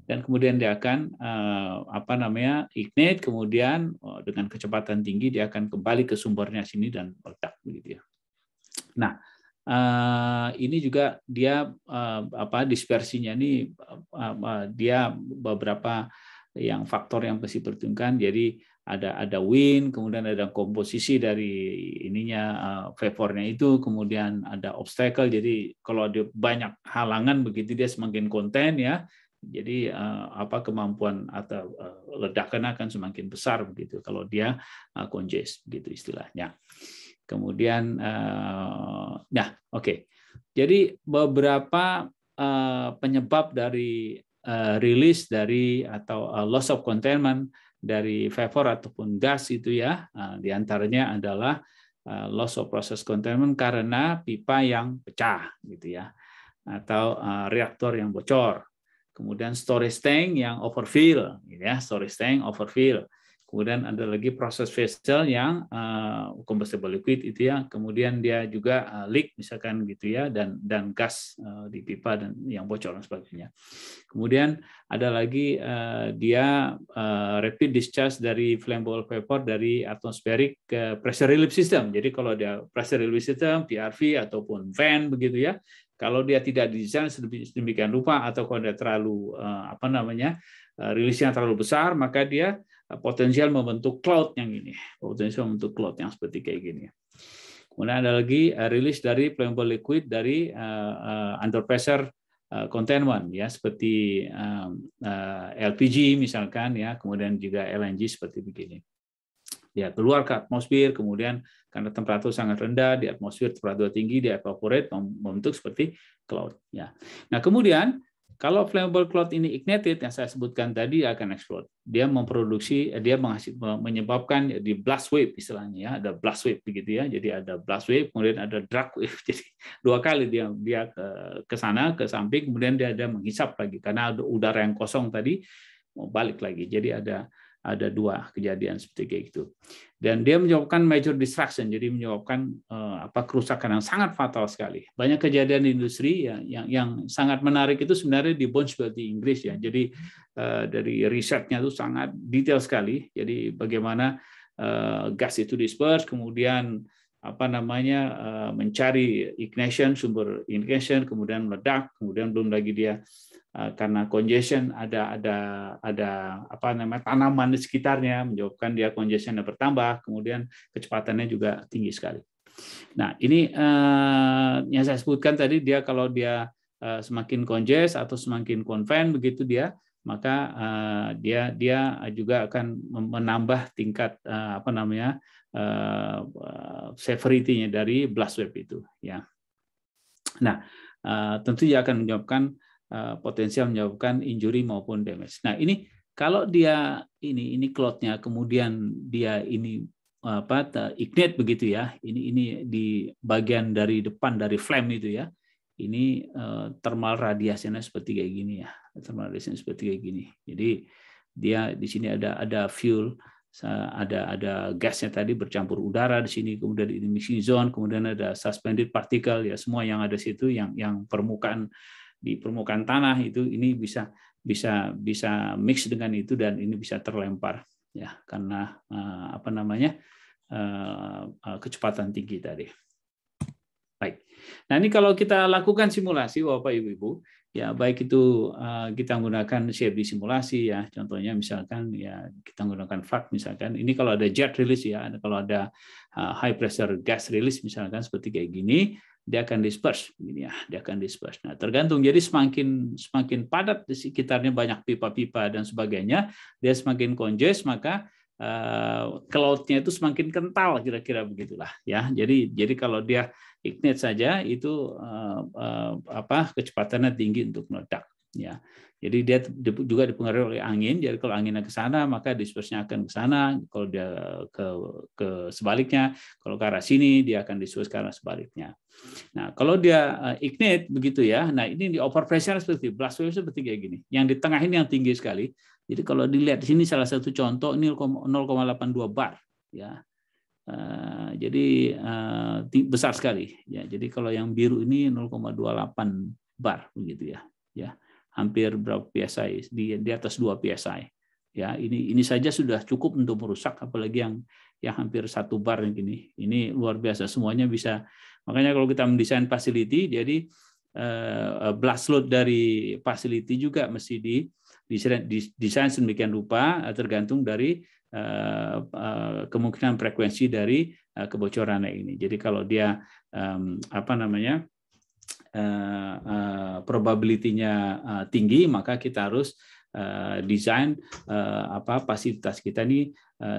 dan kemudian dia akan eh, apa namanya ignite kemudian dengan kecepatan tinggi dia akan kembali ke sumbernya sini dan meledak begitu ya Nah, eh, ini juga dia eh, apa dispersinya ini eh, dia beberapa yang faktor yang pasti pertimbangkan jadi ada ada wind kemudian ada komposisi dari ininya favornya itu kemudian ada obstacle jadi kalau ada banyak halangan begitu dia semakin konten ya jadi apa kemampuan atau ledakan akan semakin besar begitu kalau dia congest gitu istilahnya Kemudian, uh, nah, oke. Okay. Jadi beberapa uh, penyebab dari uh, rilis dari atau uh, loss of containment dari vapor ataupun gas itu ya, uh, diantaranya adalah uh, loss of process containment karena pipa yang pecah gitu ya, atau uh, reaktor yang bocor, kemudian storage tank yang overfill, gitu ya, storage tank overfill Kemudian ada lagi proses vessel yang uh, combustible liquid itu ya, kemudian dia juga uh, leak misalkan gitu ya dan dan gas uh, di pipa dan yang bocor dan sebagainya. Kemudian ada lagi uh, dia uh, rapid discharge dari flammable vapor dari atmospheric ke pressure relief system. Jadi kalau dia pressure relief system PRV ataupun fan begitu ya, kalau dia tidak didesain sedemikian rupa atau kalau dia terlalu apa namanya rilisnya terlalu besar maka dia potensial membentuk cloud yang ini, potensial membentuk cloud yang seperti kayak gini. Kemudian ada lagi uh, rilis dari flammable liquid dari uh, eh, uh, eh, under pressure uh, containment ya seperti LPG misalkan ya, kemudian juga LNG seperti begini. Ya keluar ke atmosfer, kemudian karena temperatur sangat rendah di atmosfer temperatur tinggi di evaporate membentuk seperti cloud ya. Nah, kemudian kalau flammable cloud ini ignited yang saya sebutkan tadi akan explode. Dia memproduksi, eh, dia menghasil, menyebabkan di blast wave istilahnya ya, ada blast wave begitu ya. Jadi ada blast wave, kemudian ada drag wave. [laughs] Jadi dua kali dia dia ke, eh, ke sana ke samping, kemudian dia ada menghisap lagi karena ada udara yang kosong tadi mau balik lagi. Jadi ada ada dua kejadian seperti kayak gitu. Dan dia menyebabkan major distraction, jadi menyebabkan uh, apa kerusakan yang sangat fatal sekali. Banyak kejadian di industri yang yang, yang sangat menarik itu sebenarnya di Bonchville di Inggris ya. Jadi uh, dari risetnya itu sangat detail sekali. Jadi bagaimana uh, gas itu disperse, kemudian apa namanya uh, mencari ignition sumber ignition, kemudian meledak, kemudian belum lagi dia Eh, karena congestion ada ada ada apa namanya tanaman di sekitarnya menyebabkan dia congestion yang bertambah kemudian kecepatannya juga tinggi sekali. Nah ini eh, yang saya sebutkan tadi dia kalau dia eh, semakin congest atau semakin konven begitu dia maka eh, dia dia juga akan menambah tingkat eh, apa namanya eh, eh, severity-nya dari blast wave itu ya. Nah eh, tentu dia akan menyebabkan Eh, potensial menyebabkan injury maupun damage. Nah, ini kalau dia ini ini clotnya kemudian dia ini apa ignite begitu ya. Ini ini di bagian dari depan dari flame itu ya. Ini eh, thermal radiasinya seperti kayak gini ya. Thermal radiasinya seperti kayak gini. Jadi dia di sini ada ada fuel ada ada gasnya tadi bercampur udara di sini kemudian di emission zone kemudian ada suspended particle ya semua yang ada situ yang yang permukaan di permukaan tanah itu ini bisa bisa bisa mix dengan itu dan ini bisa terlempar ya karena eh, apa namanya eh, eh, kecepatan tinggi tadi. Baik. Nah ini kalau kita lakukan simulasi Bapak Ibu-ibu ya baik itu kita menggunakan CFD simulasi ya contohnya misalkan ya kita menggunakan FAC misalkan ini kalau ada jet release ya kalau ada high pressure gas release misalkan seperti kayak gini dia akan disperse ini ya dia akan disperse nah tergantung jadi semakin semakin padat di sekitarnya banyak pipa-pipa dan sebagainya dia semakin konjes maka uh, eh, cloudnya itu semakin kental kira-kira begitulah ya jadi jadi kalau dia ignite saja itu eh, eh, apa kecepatannya tinggi untuk meledak ya jadi dia juga dipengaruhi oleh angin. Jadi kalau anginnya ke sana, maka dispersnya akan ke sana. Kalau dia ke ke sebaliknya, kalau ke arah sini dia akan disperse ke arah sebaliknya. Nah, kalau dia eh, ignite begitu ya. Nah, ini di over pressure seperti blast wave seperti kayak gini. Yang di tengah ini yang tinggi sekali. Jadi kalau dilihat di sini salah satu contoh ini 0,82 bar ya. Uh, jadi uh, besar sekali ya. Jadi kalau yang biru ini 0,28 bar begitu ya. Ya hampir berapa psi di di atas 2 psi ya ini ini saja sudah cukup untuk merusak apalagi yang yang hampir satu bar yang gini ini luar biasa semuanya bisa makanya kalau kita mendesain facility jadi eh, eh, blast load dari facility juga mesti di desain, sedemikian rupa eh, tergantung dari eh, kemungkinan frekuensi dari eh, kebocoran ini jadi kalau dia apa namanya uh, probability-nya eh, tinggi, maka kita harus desain uh, apa fasilitas kita ini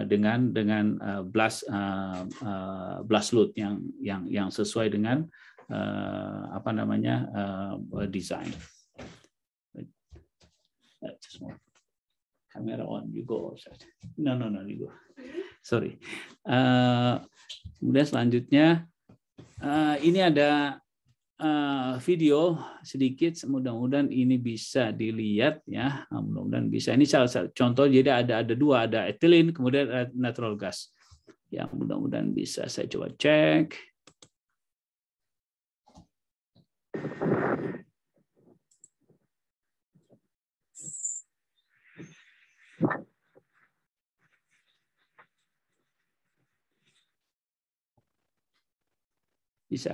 dengan dengan blast blast load yang yang yang sesuai dengan apa namanya desain. Kamera on, you go No, no, no, you go. Sorry. kemudian selanjutnya ini ada Eh, video sedikit mudah-mudahan ini bisa dilihat ya nah, mudah-mudahan bisa ini salah satu contoh jadi ada ada dua ada etilen kemudian natural gas ya mudah-mudahan bisa saya coba cek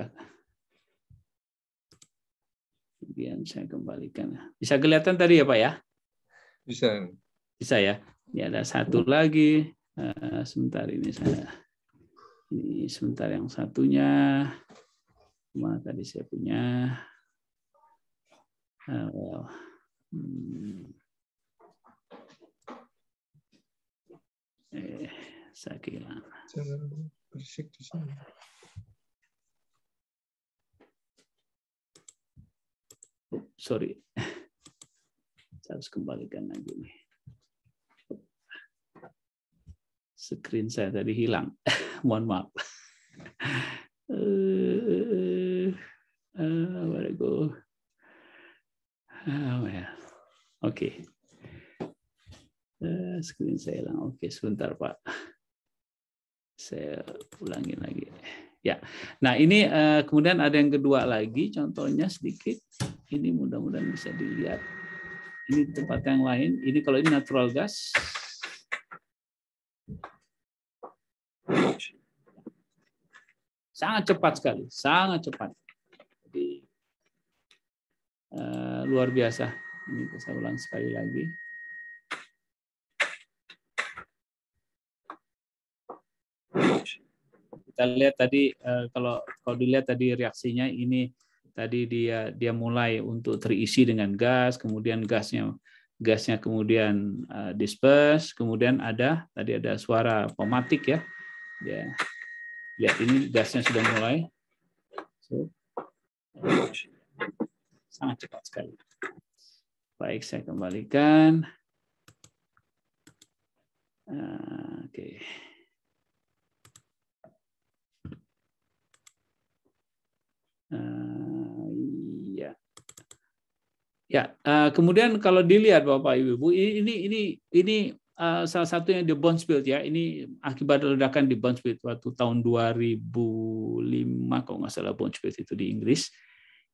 bisa kemudian saya kembalikan. Bisa kelihatan tadi ya Pak ya? Bisa. Bisa ya. Ini ya, ada satu iya. lagi. Uh, sebentar ini saya. Ini sebentar yang satunya. Mana tadi saya punya? Ah, well. hmm. Eh, saya kehilangan. Jangan bersik di sini. Oh, sorry, [laughs] saya harus kembalikan lagi nih. Screen saya tadi hilang, [laughs] mohon maaf. Uh, [laughs] go? Oh, yeah. Oke. Okay. Uh, screen saya hilang. Oke, okay, sebentar Pak. Saya ulangi lagi. Ya. Nah, ini eh, kemudian ada yang kedua lagi contohnya sedikit. Ini mudah-mudahan bisa dilihat. Ini tempat yang lain. Ini kalau ini natural gas. Sangat cepat sekali, sangat cepat. Jadi eh, luar biasa. Ini saya ulang sekali lagi. kita lihat tadi eh, kalau kalau dilihat tadi reaksinya ini tadi dia dia mulai untuk terisi dengan gas, kemudian gasnya gasnya kemudian eh, disperse, kemudian ada tadi ada suara pematik ya. Ya. Lihat ya, ini gasnya sudah mulai. sangat cepat sekali. Baik, saya kembalikan. Uh, Oke. Okay. Ah, iya. ya. Ya, kemudian kalau dilihat Bapak Ibu, Ibu ini ini ini ah, salah satu yang di build ya. Ini akibat ledakan di build waktu tahun 2005 kalau nggak salah build itu di Inggris.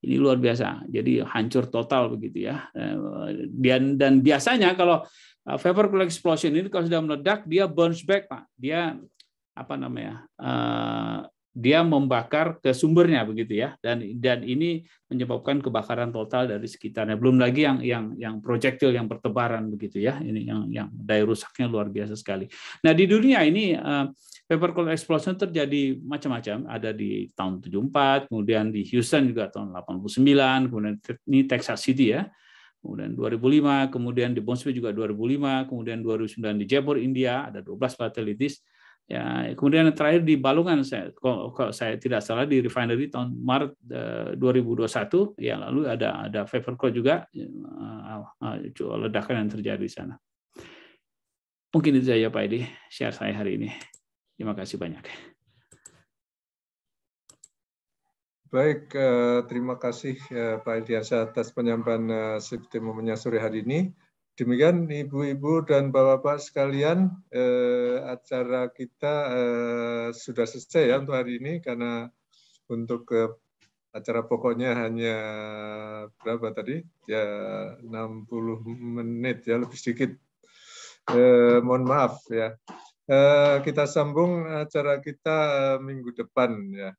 Ini luar biasa. Jadi hancur total begitu ya. Eh, dan dan biasanya kalau uh, vapor explosion ini kalau sudah meledak dia bounce back Pak. Dia apa namanya? Uh, dia membakar ke sumbernya begitu ya dan dan ini menyebabkan kebakaran total dari sekitarnya belum lagi yang yang yang proyektil yang bertebaran begitu ya ini yang yang daya rusaknya luar biasa sekali nah di dunia ini uh, eh, paperclip explosion terjadi macam-macam ada di tahun 74 kemudian di Houston juga tahun 89 kemudian ini Texas City ya kemudian 2005 kemudian di Bonsai juga 2005 kemudian 2009 di Jaipur India ada 12 fatalities Ya, kemudian yang terakhir di Balungan, saya kalau, saya tidak salah di refinery tahun Maret 2021 eh, ya lalu ada ada vaporco juga ya, eh, eh, ledakan yang terjadi di sana. Mungkin itu saja Pak Edi share saya hari ini. Terima kasih banyak. Baik, terima kasih Pak Edi atas penyampaian sistem sore hari ini. Demikian ibu-ibu dan bapak-bapak sekalian, eh, acara kita eh, sudah selesai ya untuk hari ini karena untuk eh, acara pokoknya hanya berapa tadi? Ya 60 menit ya lebih sedikit. Eh, mohon maaf ya. Eh, kita sambung acara kita eh, minggu depan ya.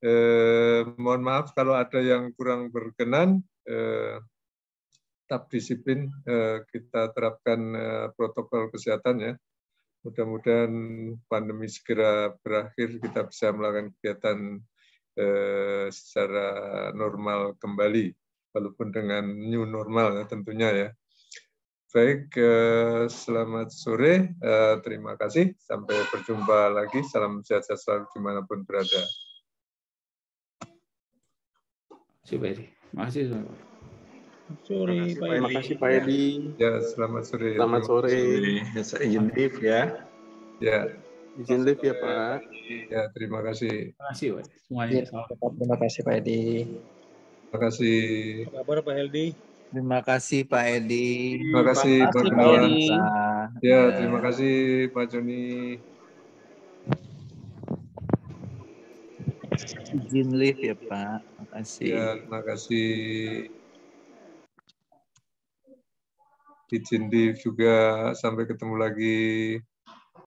Eh, mohon maaf kalau ada yang kurang berkenan. Eh, tetap disiplin eh, kita terapkan eh, protokol kesehatan ya. Mudah-mudahan pandemi segera berakhir kita bisa melakukan kegiatan eh, secara normal kembali walaupun dengan new normal ya, tentunya ya. Baik, selamat sore. Terima kasih. Sampai berjumpa lagi. Salam sehat-sehat selalu dimanapun berada. Terima kasih. Terima kasih sore Pak Edi. Terima kasih Pak Edi. Ya, selamat sore. Selamat sore. Ya, saya izin lift ya. Ya. Izin lift ya Pak. Ya, terima kasih. Terima kasih Pak. Semuanya. Ya, terima kasih Pak Edi. Terima kasih. Apa kabar Pak Heldi? Terima kasih Pak Edi. Terima kasih Pak Edi. Ya, terima kasih Pak Joni. Izin lift ya Pak. Terima kasih. Ya, terima kasih di Cindi juga sampai ketemu lagi.